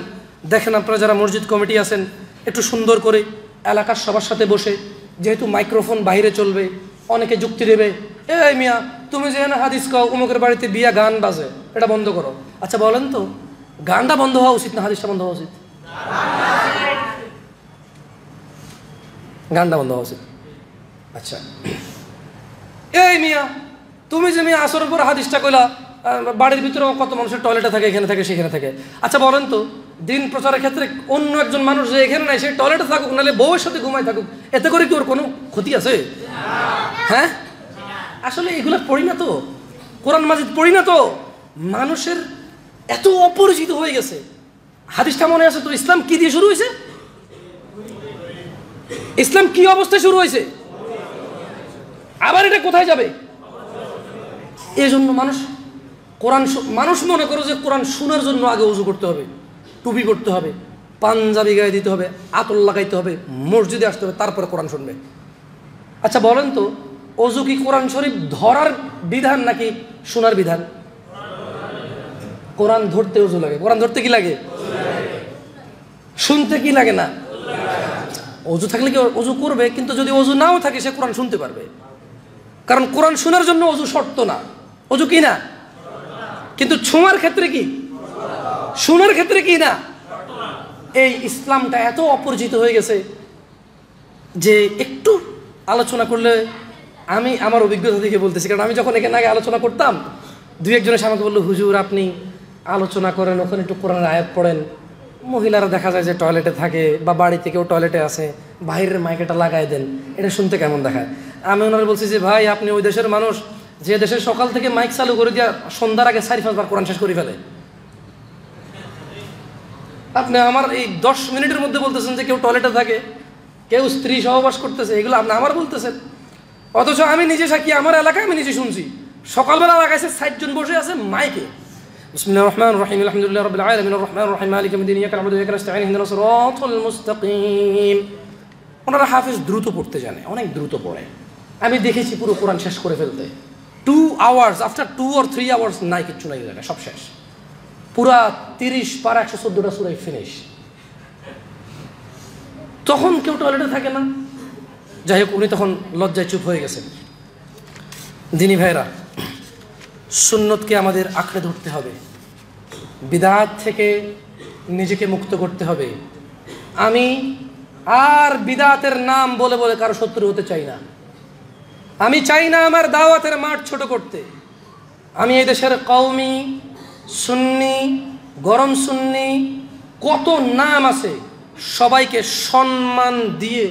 দেখেন আপনারা যারা মসজিদ কমিটি আছেন একটু সুন্দর করে এলাকার সবার সাথে বসে যেহেতু মাইক্রোফোন বাইরে চলবে অনেকে যুক্তি দেবে এ মিয়া তুমি যে না হাদিস কাও উমুকের বাড়িতে বিয়া গান বাজে এটা বন্ধ করো আচ্ছা বলেন তো গানটা বন্ধ হওয়া উচিত না হাদিসটা বন্ধ হওয়া উচিত গানটা বন্ধ হচ্ছে আচ্ছা এই মিয়া তুমি যে মিয়া আসর উপর হাদিসটা কইলা বাড়ির ভিতরে কত মানুষের টয়লেটে থাকে এখানে থাকে সেখানে থাকে আচ্ছা বলেন তো দিন প্রচারের ক্ষেত্রে অন্য একজন মানুষ যে এখানে নাই সে টয়লেটে থাকুক নাহলে বউয়ের সাথে ঘুমাই থাকুক এতে করে কি ওর কোনো ক্ষতি আছে হ্যাঁ আসলে এগুলো পড়ি না তো কোরআন মাজিদ পড়ি না তো মানুষের এত অপরিচিত হয়ে গেছে হাদিসটা মনে আছে তো ইসলাম কি দিয়ে শুরু হয়েছে ইসলাম কি অবস্থায় শুরু হয়েছে আবার এটা কোথায় যাবে এই জন্য মানুষ কোরআন মানুষ মনে করো যে কোরআন শোনার জন্য আগে উজু করতে হবে টুপি করতে হবে পাঞ্জাবি গায়ে দিতে হবে আতল লাগাইতে হবে মসজিদে আসতে হবে তারপরে কোরআন শুনবে আচ্ছা বলেন তো অজু কি কোরআন শরীফ ধরার বিধান নাকি শোনার বিধান কোরআন ধরতে অজু লাগে কোরআন ধরতে কি লাগে শুনতে কি লাগে না অজু থাকলে কি অজু করবে কিন্তু যদি অজু নাও থাকে সে কোরআন শুনতে পারবে কারণ কোরআন শোনার জন্য অজু শর্ত না অজু কি না কিন্তু ছোঁয়ার ক্ষেত্রে কি শোনার ক্ষেত্রে কি না এই ইসলামটা এত অপরিচিত হয়ে গেছে যে একটু আলোচনা করলে আমি আমার অভিজ্ঞতা থেকে বলতেছি কারণ আমি যখন এখানে আগে আলোচনা করতাম দুই একজনের সামনে বললো হুজুর আপনি আলোচনা করেন ওখানে একটু কোরআন আয়াত পড়েন মহিলারা দেখা যায় যে টয়লেটে থাকে বা বাড়িতে কেউ টয়লেটে আছে বাইরের মাইকেটা লাগাই দেন এটা শুনতে কেমন দেখায় আমি ওনারা বলছি যে ভাই আপনি ওই দেশের মানুষ যে দেশের সকাল থেকে মাইক চালু করে দিয়ে সন্ধ্যার আগে চারি পাঁচবার কোরআন শেষ করে ফেলে আপনি আমার এই দশ মিনিটের মধ্যে বলতেছেন যে কেউ টয়লেটে থাকে কেউ স্ত্রী সহবাস করতেছে এগুলো আপনি আমার বলতেছেন অথচ আমি নিজে সাক্ষী আমার এলাকায় আমি নিজে শুনছি সকালবেলা লাগাইছে ষাট জন বসে আছে মাইকে بسم الله الرحمن الرحيم الحمد لله رب العالمين الرحمن الرحيم مالك يوم الدين اياك نعبد واياك نستعين اهدنا الصراط المستقيم ওনারা হাফেজ দ্রুত পড়তে জানে অনেক দ্রুত পড়ে আমি দেখেছি পুরো কোরআন শেষ করে ফেলতে two hours after two or three hours নাই কিচ্ছু নাই লাগে সব শেষ পুরা তিরিশ পার একশো চোদ্দোটা সুরাই ফিনিশ তখন কেউ টয়লেটে থাকে না যাই হোক উনি তখন লজ্জায় চুপ হয়ে গেছেন দিনী ভাইরা সুন্নতকে আমাদের আঁকড়ে ধরতে হবে বিদাত থেকে নিজেকে মুক্ত করতে হবে আমি আর বিদাতের নাম বলে বলে কারো শত্রু হতে চাই না আমি চাই না আমার দাওয়াতের মাঠ ছোট করতে আমি এই দেশের কৌমি সুন্নি গরম সুন্নি কত নাম আছে সবাইকে সম্মান দিয়ে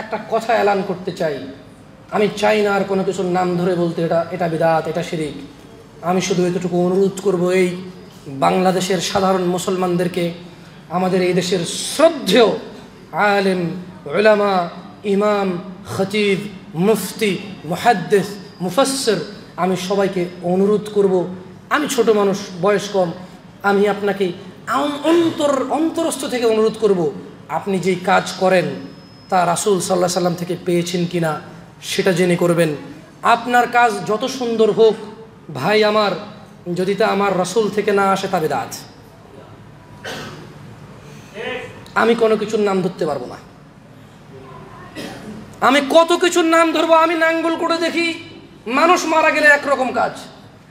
একটা কথা এলান করতে চাই আমি চাই না আর কোনো কিছুর নাম ধরে বলতে এটা এটা বিদাত এটা শিরিক আমি শুধু এতটুকু অনুরোধ করব এই বাংলাদেশের সাধারণ মুসলমানদেরকে আমাদের এই দেশের শ্রদ্ধেয় আলেম ওলামা ইমাম খতিব মুফতি মুহাদ্দেস মুফাসসর আমি সবাইকে অনুরোধ করব আমি ছোট মানুষ বয়স কম আমি আপনাকে অন্তর অন্তরস্থ থেকে অনুরোধ করব আপনি যেই কাজ করেন তা রাসুল সাল্লাহ সাল্লাম থেকে পেয়েছেন কি না সেটা জেনে করবেন আপনার কাজ যত সুন্দর হোক ভাই আমার যদি তা আমার রসুল থেকে না আসে তা দাঁত আমি কোনো কিছুর নাম ধরতে পারবো না আমি কত কিছুর নাম ধরবো আমি নাঙ্গল করে দেখি মানুষ মারা গেলে একরকম কাজ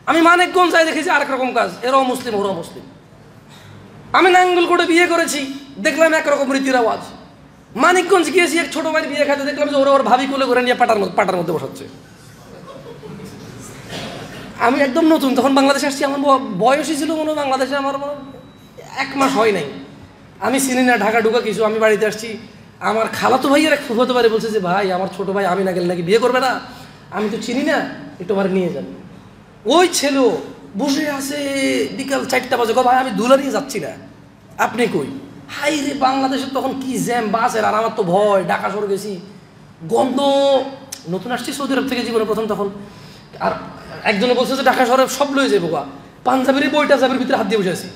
আমি মানেকগঞ্জায় দেখেছি আরেক রকম কাজ এরাও মুসলিম ওরাও মুসলিম আমি নাঙ্গুল করে বিয়ে করেছি দেখলাম একরকম রীতির আওয়াজ মানিকগঞ্জ গিয়েছি এক ছোট ভাইয়ের বিয়ে খাইতে দেখলাম যে ওরা ওর ভাবি কোলে ঘুরে নিয়ে পাটার পাটার মধ্যে বসাচ্ছে আমি একদম নতুন তখন বাংলাদেশে আসছি আমার বয়সই ছিল মনে বাংলাদেশে আমার এক মাস হয় নাই আমি চিনি না ঢাকা ঢুকা কিছু আমি বাড়িতে আসছি আমার খালাতো ভাইয়ের এক ফুফাতো পারে বলছে যে ভাই আমার ছোট ভাই আমি না গেলে নাকি বিয়ে করবে না আমি তো চিনি না একটু আমার নিয়ে যান ওই ছেলে বসে আছে বিকাল চারটা বাজে ভাই আমি দুলা নিয়ে যাচ্ছি না আপনি কই হাই রে বাংলাদেশে তখন কি জ্যাম বাসের আর আমার তো ভয় ঢাকা সরে গেছি গন্ধ নতুন আসছি সৌদি আরব থেকে জীবনে প্রথম তখন আর একজনে বলছে যে ঢাকা শহরে সব লয়ে যাবো গা পাঞ্জাবির বইটা চাবির ভিতরে হাত দিয়ে বসে আছি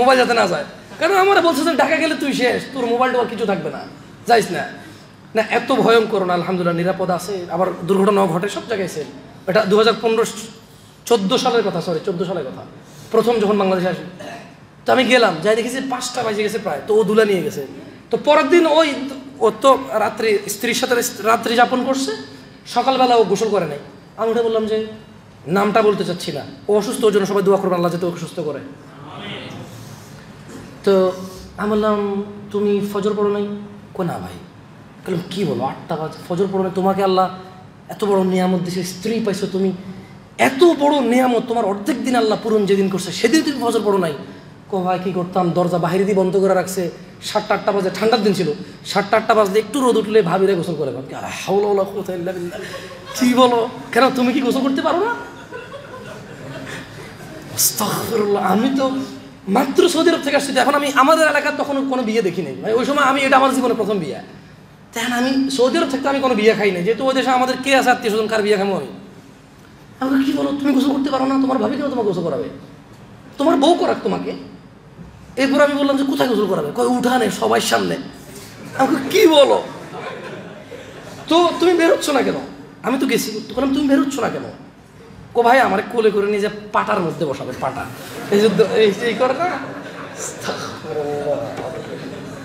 মোবাইল যাতে না যায় কারণ আমার বলছে যে ঢাকা গেলে তুই শেষ তোর মোবাইলটা কিছু থাকবে না যাইস না না এত ভয়ঙ্কর না আলহামদুলিল্লাহ নিরাপদ আছে আবার দুর্ঘটনাও ঘটে সব জায়গায় সেল এটা দু হাজার পনেরো সালের কথা সরি চোদ্দো সালের কথা প্রথম যখন বাংলাদেশে আসি তো আমি গেলাম যাই দেখেছি পাঁচটা বাজে গেছে প্রায় তো ও দুলা নিয়ে গেছে তো পরের দিন ওই ও তো রাত্রি স্ত্রীর সাথে রাত্রি যাপন করছে সকালবেলা ও গোসল করে নাই আমি ওটা বললাম যে নামটা বলতে চাচ্ছি না ও অসুস্থ ওর জন্য সবাই দোয়া করবেন আল্লাহ যাতে অসুস্থ করে তো আমি বললাম তুমি ফজর পড়ো নাই কো না ভাই বললাম কী বলো আটটা বাজে ফজর পড়ো নাই তোমাকে আল্লাহ এত বড় নিয়ামত দিছে স্ত্রী পাইছো তুমি এত বড় নিয়ামত তোমার অর্ধেক দিন আল্লাহ পূরণ যেদিন করছে সেদিন তুমি ফজর পড়ো নাই কো ভাই কী করতাম দরজা বাহিরে দিয়ে বন্ধ করে রাখছে সাতটা আটটা বাজে ঠান্ডার দিন ছিল সাতটা আটটা বাজলে একটু রোদ উঠলে ভাবিরে গোসল করে ভাবি কোথায় কী বলো কেন তুমি কি গোসল করতে পারো না আমি তো মাত্র সৌদি আরব থেকে আসছি এখন আমি আমাদের এলাকার তখন কোনো বিয়ে দেখি নাই ভাই ওই সময় আমি এটা আমার জীবনে প্রথম বিয়ে তখন আমি সৌদি আরব থেকে আমি কোনো বিয়ে খাই নাই যেহেতু ওই দেশে আমাদের কে আছে আত্মীয় স্বজন কার বিয়ে খাবো আমি আমাকে কি বলো তুমি গোসল করতে পারো না তোমার ভাবি কেন তোমাকে গোসল করাবে তোমার বউ করাক তোমাকে এরপর আমি বললাম যে কোথায় গোসল করাবে কয় উঠানে সবাই সামনে আমাকে কি বলো তো তুমি বেরোচ্ছ না কেন আমি তো গেছি বললাম তুমি বেরোচ্ছ না কেন কো ভাই আমার কোলে করে নিয়ে যে পাটার মধ্যে বসাবে পাটা এই যে এই করে না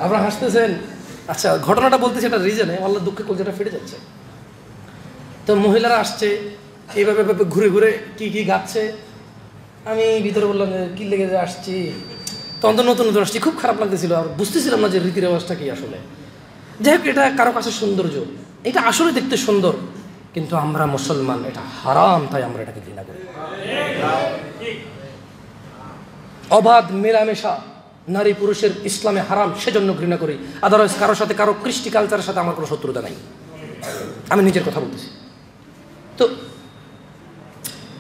আপনারা হাসতেছেন আচ্ছা ঘটনাটা বলতে সেটা রিজনে আল্লাহ দুঃখে কলজাটা ফেটে যাচ্ছে তো মহিলারা আসছে এইভাবে ঘুরে ঘুরে কি কি গাচ্ছে আমি ভিতরে বললাম যে কী লেগে যে আসছি তখন তো নতুন নতুন আসছি খুব খারাপ লাগতেছিল আর বুঝতেছিলাম না যে রীতি রেওয়াজটা কি আসলে যাই হোক এটা কারো কাছে সৌন্দর্য এটা আসলে দেখতে সুন্দর কিন্তু আমরা মুসলমান এটা হারাম তাই আমরা এটাকে ঘৃণা করি অবাধ মেলামেশা নারী পুরুষের ইসলামে হারাম সেজন্য ঘৃণা করি আদারওয়াইজ কারোর সাথে কারো কৃষ্টি কালচারের সাথে আমার কোনো শত্রুতা নাই আমি নিজের কথা বলতেছি তো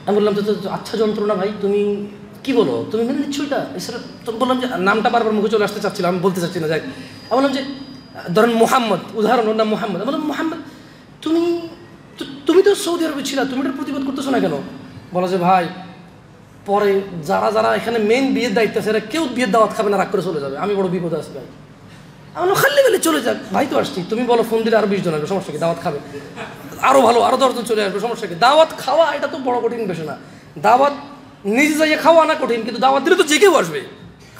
আমি বললাম তো আচ্ছা যন্ত্রণা ভাই তুমি কি বলো তুমি মেনে নিচ্ছ এটা এছাড়া বললাম যে নামটা বারবার মুখে চলে আসতে চাচ্ছিলাম আমি বলতে চাচ্ছি না যাই আমি বললাম যে ধরেন মোহাম্মদ উদাহরণ ওর নাম মোহাম্মদ বললাম মোহাম্মদ তুমি তুমি তো সৌদি আরবে ছিলা তুমি এটার প্রতিবাদ করতেছো না কেন বলা যে ভাই পরে যারা যারা এখানে মেন বিয়ের দায়িত্ব আছে এরা কেউ বিয়ের দাওয়াত খাবে না রাগ করে চলে যাবে আমি বড় বিপদে আছি ভাই আমি খালি বেলে চলে যাক ভাই তো আসছি তুমি বলো ফোন দিলে আরো বিশ জন আসবে সমস্যা কি দাওয়াত খাবে আরও ভালো আরো দশজন চলে আসবে সমস্যা কি দাওয়াত খাওয়া এটা তো বড় কঠিন বেশি না দাওয়াত নিজে যাইয়ে খাওয়া না কঠিন কিন্তু দাওয়াত দিলে তো যে কেউ আসবে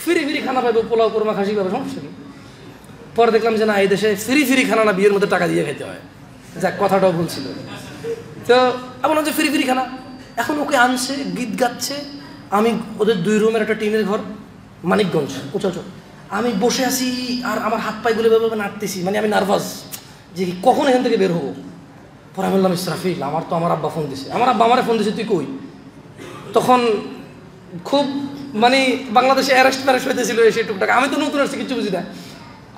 ফিরি ফিরি খানা পাবে পোলাও কোরমা খাসি পাবে সমস্যা কি পরে দেখলাম যে না এই দেশে ফিরি ফিরি খানা না বিয়ের মধ্যে টাকা দিয়ে খেতে হয় যাক কথাটাও বলছিল তো এমন হচ্ছে ফিরি ফিরি খেলা এখন ওকে আনছে গীত গাচ্ছে আমি ওদের দুই রুমের একটা টিমের ঘর মানিকগঞ্জ চল আমি বসে আছি আর আমার হাত পাইগুলো ভাবে নাড়তেছি মানে আমি নার্ভাস যে কখন এখান থেকে বের হবো পরে আমি বললাম ইসরাফিল আমার তো আমার আব্বা ফোন দিছে আমার আব্বা আমারে ফোন দিছে তুই কই তখন খুব মানে বাংলাদেশে অ্যারেস্ট ম্যারেস্ট হইতেছিল এসে টুকটাক আমি তো নতুন আসছি কিছু বুঝি না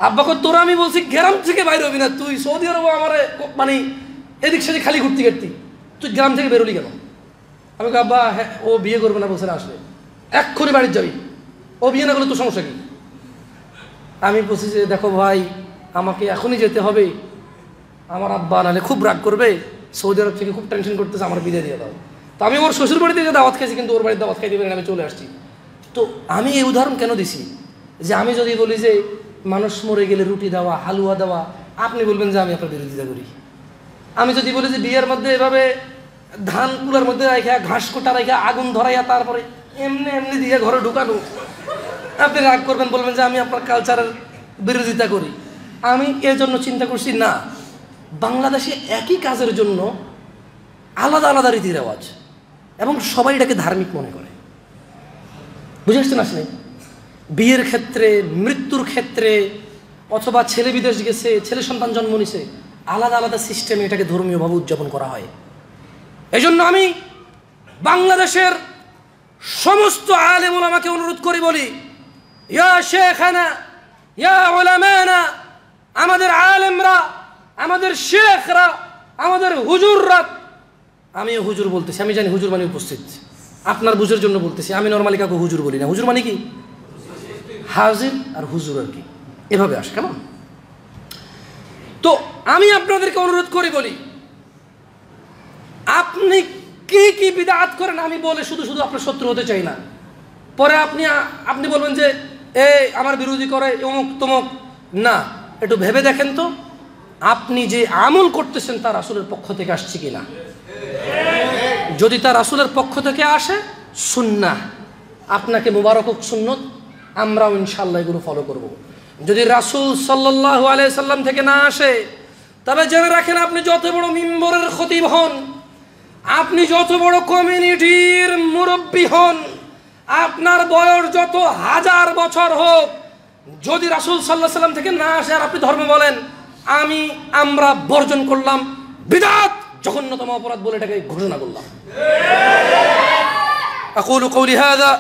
আব্বাকে তোরা আমি বলছি গ্রাম থেকে বাইরে হবি না তুই সৌদি আরব আমার মানে এদিক সেদিক খালি ঘুরতে ঘেরতি তুই গ্রাম থেকে বেরোলি কেন আমি আব্বা হ্যাঁ ও বিয়ে করবে না বসে আসলে এক্ষুনি বাড়ির যাবি ও বিয়ে না করলে তোর সমস্যা কি আমি বলছি যে দেখো ভাই আমাকে এখনই যেতে হবে আমার আব্বা নাহলে খুব রাগ করবে সৌদি আরব থেকে খুব টেনশন করতেছে আমার বিদায় দিয়ে দাও তো আমি আমার শ্বশুর বাড়িতে যে দাওয়াত খাইছি কিন্তু ওর বাড়ির দাওয়াত খাই দিবে আমি চলে আসছি তো আমি এই উদাহরণ কেন দিছি যে আমি যদি বলি যে মানুষ মরে গেলে রুটি দেওয়া হালুয়া দেওয়া আপনি বলবেন যে আমি আপনার বিরোধিতা করি আমি যদি বলি যে বিয়ের মধ্যে এভাবে ধান কুলার মধ্যে রেখা ঘাস কোটা রেখা আগুন ধরাইয়া তারপরে এমনি এমনি দিয়ে ঘরে ঢুকানো আপনি রাগ করবেন বলবেন যে আমি আপনার কালচারের বিরোধিতা করি আমি এর জন্য চিন্তা করছি না বাংলাদেশে একই কাজের জন্য আলাদা আলাদা রীতি রেওয়াজ এবং সবাই এটাকে ধার্মিক মনে করে বুঝে আসছেন আসলে বিয়ের ক্ষেত্রে মৃত্যুর ক্ষেত্রে অথবা ছেলে বিদেশ গেছে ছেলে সন্তান জন্ম নিছে আলাদা আলাদা সিস্টেমে এটাকে ধর্মীয়ভাবে উদযাপন করা হয় এই জন্য আমি বাংলাদেশের সমস্ত আলেমুল আমাকে অনুরোধ করি বলি ইয়া শেখানা ইয়া ওলামানা আমাদের আলেমরা আমাদের শেখরা আমাদের হুজুররা আমি হুজুর বলতেছি আমি জানি হুজুর মানে উপস্থিত আপনার বুঝের জন্য বলতেছি আমি নর্মালি কাউকে হুজুর বলি না হুজুর মানে কি হাজির আর হুজুর আর কি এভাবে আসে কেমন তো আমি আপনাদেরকে অনুরোধ করে বলি আপনি কি কি বিদাত করেন আমি বলে শুধু শুধু আপনার শত্রু হতে চাই না পরে আপনি আপনি বলবেন যে এ আমার বিরোধী করে অমুক তমুক না একটু ভেবে দেখেন তো আপনি যে আমল করতেছেন তার আসলের পক্ষ থেকে আসছে কিনা যদি তার আসলের পক্ষ থেকে আসে শুননা আপনাকে মুবারক সুন্নত আমরাও ইনশাল্লাহ এগুলো ফলো করবো যদি রাসুল সাল্লাহ আলাইসাল্লাম থেকে না আসে তবে জেনে রাখেন আপনি যত বড় মিম্বরের খতিব হন আপনি যত বড় কমিউনিটির মুরব্বী হন আপনার বয়স যত হাজার বছর হোক যদি রাসুল সাল্লাহ সাল্লাম থেকে না আসে আর আপনি ধর্ম বলেন আমি আমরা বর্জন করলাম বিদাত জঘন্যতম অপরাধ বলে এটাকে ঘোষণা করলাম أقول قولي هذا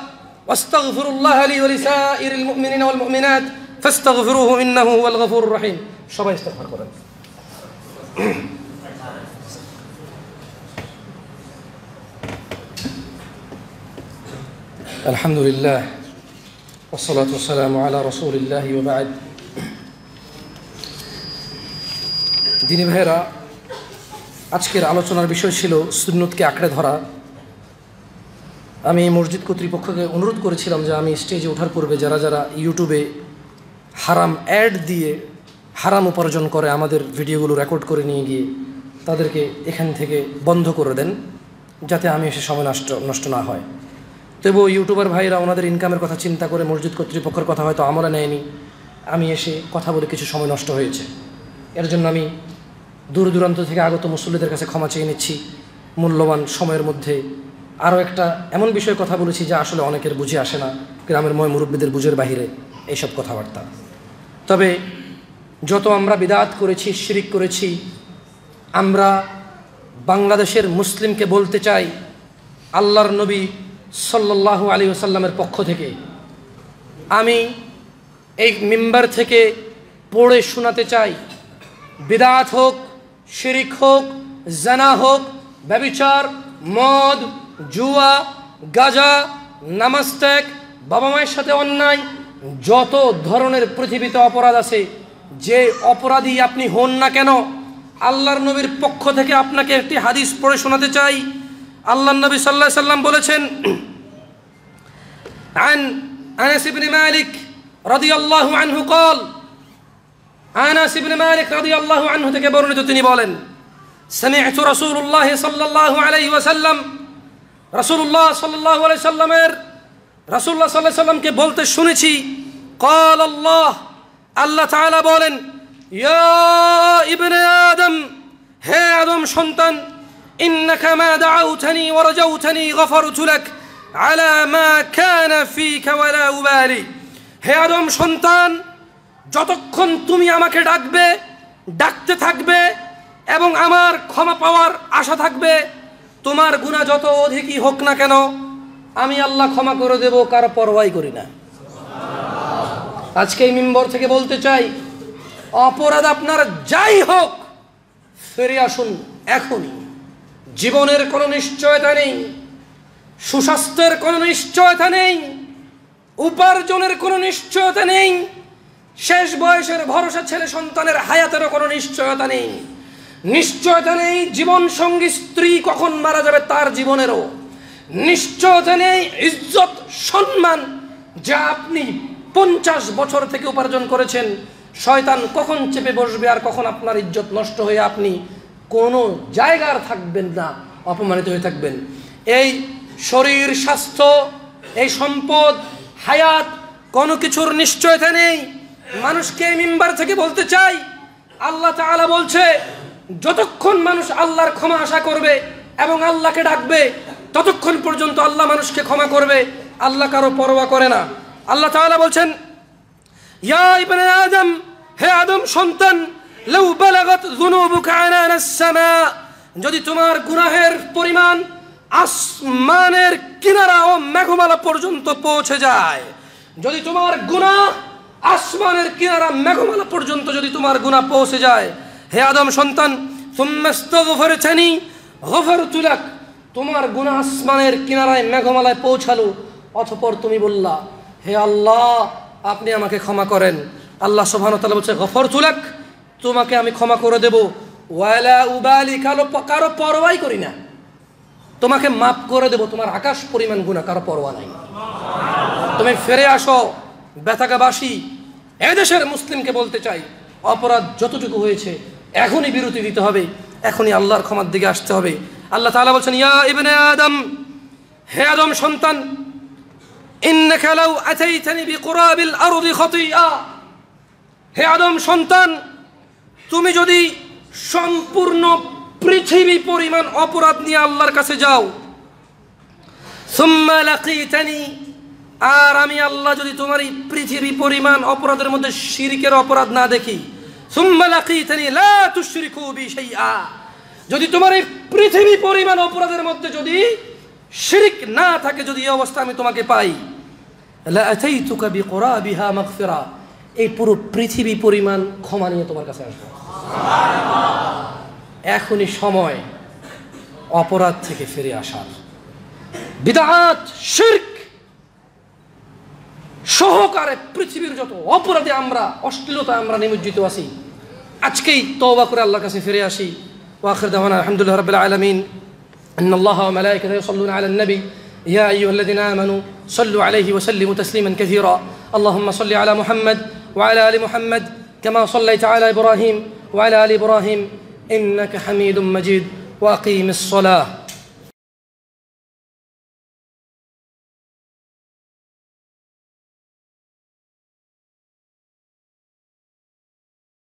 واستغفر الله لي ولسائر المؤمنين والمؤمنات ফাস্তাগফিরুহু ইন্নাহু ওয়াল গফুরুর রহিম সবাই ইস্তেগফার করেন الحمد لله والصلاة والسلام على رسول الله وبعد দিনী ভাইয়েরা আজকের আলোচনার বিষয় ছিল সুন্নতকে আঁকড়ে ধরা আমি মসজিদ কর্তৃপক্ষকে অনুরোধ করেছিলাম যে আমি স্টেজে ওঠার পূর্বে যারা যারা ইউটিউবে হারাম অ্যাড দিয়ে হারাম উপার্জন করে আমাদের ভিডিওগুলো রেকর্ড করে নিয়ে গিয়ে তাদেরকে এখান থেকে বন্ধ করে দেন যাতে আমি এসে সময় নষ্ট নষ্ট না হয় তবু ইউটিউবার ভাইরা ওনাদের ইনকামের কথা চিন্তা করে মসজিদ কর্তৃপক্ষের কথা হয়তো আমরা নেয়নি আমি এসে কথা বলে কিছু সময় নষ্ট হয়েছে এর জন্য আমি দূর দূরান্ত থেকে আগত মুসল্লিদের কাছে ক্ষমা চেয়ে নিচ্ছি মূল্যবান সময়ের মধ্যে আরও একটা এমন বিষয়ে কথা বলেছি যা আসলে অনেকের বুঝে আসে না গ্রামের ময় মুরব্বীদের বুঝের বাহিরে এইসব কথাবার্তা তবে যত আমরা বিদাত করেছি শিরিক করেছি আমরা বাংলাদেশের মুসলিমকে বলতে চাই আল্লাহর নবী সাল্লাহ আলী ওসাল্লামের পক্ষ থেকে আমি এই মেম্বার থেকে পড়ে শোনাতে চাই বিদাত হোক শিরিক হোক জানা হোক ব্যবিচার মদ জুয়া গাজা নামাজ ত্যাগ বাবা মায়ের সাথে অন্যায় যত ধরনের পৃথিবীতে অপরাধ আছে যে অপরাধী আপনি হন না কেন আল্লাহর নবীর পক্ষ থেকে আপনাকে একটি হাদিস পড়ে শোনাতে চাই আল্লাহ নবী সাল্লা সাল্লাম বলেছেন মালিক রাদি আল্লাহ আনহু কল আনাসিবিন মালিক রাদি আল্লাহ আনহু থেকে বর্ণিত তিনি বলেন সমিহ রসুল্লাহ সাল্লাহ আলাইহি ওয়াসাল্লাম রসুল্লাহ সাল্লাহ আলাই সাল্লামের রাসুল্লাহ সাল্লাহ সাল্লামকে বলতে শুনেছি কল আল্লাহ আল্লাহ তালা বলেন ইবনে আদম হে আদম সন্তান ইন্নাকা মা দাউতানি ওয়া রাজাউতানি গফারতু লাক আলা মা কানা ফীকা ওয়া লা উবালি হে আদম সন্তান যতক্ষণ তুমি আমাকে ডাকবে ডাকতে থাকবে এবং আমার ক্ষমা পাওয়ার আশা থাকবে তোমার গুণা যত অধিকই হোক না কেন আমি আল্লাহ ক্ষমা করে দেব কারো পরোয়াই করি না আজকে এই মেম্বর থেকে বলতে চাই অপরাধ আপনার যাই হোক ফিরে আসুন এখনই জীবনের কোনো নিশ্চয়তা নেই সুস্বাস্থ্যের কোনো নিশ্চয়তা নেই উপার্জনের কোনো নিশ্চয়তা নেই শেষ বয়সের ভরসা ছেলে সন্তানের হায়াতেরও কোনো নিশ্চয়তা নেই নিশ্চয়তা নেই জীবন সঙ্গী স্ত্রী কখন মারা যাবে তার জীবনেরও নিশ্চয়জনে ইজ্জত সম্মান যা আপনি পঞ্চাশ বছর থেকে উপার্জন করেছেন শয়তান কখন চেপে বসবে আর কখন আপনার ইজ্জত নষ্ট হয়ে আপনি কোনো জায়গার থাকবেন না অপমানিত হয়ে থাকবেন এই শরীর স্বাস্থ্য এই সম্পদ হায়াত কোনো কিছুর নিশ্চয়তা নেই মানুষকে মিম্বার থেকে বলতে চাই আল্লাহ তালা বলছে যতক্ষণ মানুষ আল্লাহর ক্ষমা আশা করবে এবং আল্লাহকে ডাকবে ততক্ষণ পর্যন্ত আল্লাহ মানুষকে ক্ষমা করবে আল্লাহ কারো পরোয়া করে না আল্লাহ তাআলা বলছেন ইয়া ইবনে আদম হে আদম সন্তান লাউ বালাগাত যুনুবুকা আনানাস সামা যদি তোমার গুনাহের পরিমাণ আসমানের কিনারা ও মেঘমালা পর্যন্ত পৌঁছে যায় যদি তোমার গুনাহ আসমানের কিনারা মেঘমালা পর্যন্ত যদি তোমার গুনাহ পৌঁছে যায় হে আদম সন্তান তুমি গফর ছানি গফর তুলাক তোমার গুণা আসমানের কিনারায় মেঘমালায় পৌঁছালো অথপর তুমি বললা হে আল্লাহ আপনি আমাকে ক্ষমা করেন আল্লাহ তালা বলছে গফর তুলাক তোমাকে আমি ক্ষমা করে দেবো ওয়ালা উবালি কালো কারো পরোয়াই করি না তোমাকে মাফ করে দেব তোমার আকাশ পরিমাণ গুণা কারো পরোয়া নাই তুমি ফেরে আসো বেতাকাবাসী এদেশের মুসলিমকে বলতে চাই অপরাধ যতটুকু হয়েছে এখনই বিরতি দিতে হবে এখনই আল্লাহর ক্ষমার দিকে আসতে হবে আল্লাহ তালা বলছেন ইয়া ইবনে আদম হে আদম সন্তান খেলাও বি কোরাবিল আরো হে আদম সন্তান তুমি যদি সম্পূর্ণ পৃথিবী পরিমাণ অপরাধ নিয়ে আল্লাহর কাছে যাও আর আমি আল্লাহ যদি তোমার এই পৃথিবী পরিমাণ অপরাধের মধ্যে শিরিকের অপরাধ না দেখি সুম্মা সুম্মালাকি তানি লা সেই বিশাইআ যদি তোমার এই পৃথিবী পরিমাণ অপরাধের মধ্যে যদি শিরিক না থাকে যদি এই অবস্থা আমি তোমাকে পাই এই পুরো পৃথিবী পরিমাণ ক্ষমা নিয়ে তোমার কাছে আসবো এখনই সময় অপরাধ থেকে ফিরে আসার বিদাত শির্ক সহকারে পৃথিবীর যত অপরাধে আমরা অশ্লীলতা আমরা নিমজ্জিত আছি আজকেই তওবা করে আল্লাহর কাছে ফিরে আসি واخر دعوانا الحمد لله رب العالمين ان الله وملائكته يصلون على النبي يا ايها الذين امنوا صلوا عليه وسلموا تسليما كثيرا اللهم صل على محمد وعلى ال محمد كما صليت على ابراهيم وعلى ال ابراهيم انك حميد مجيد واقيم الصلاه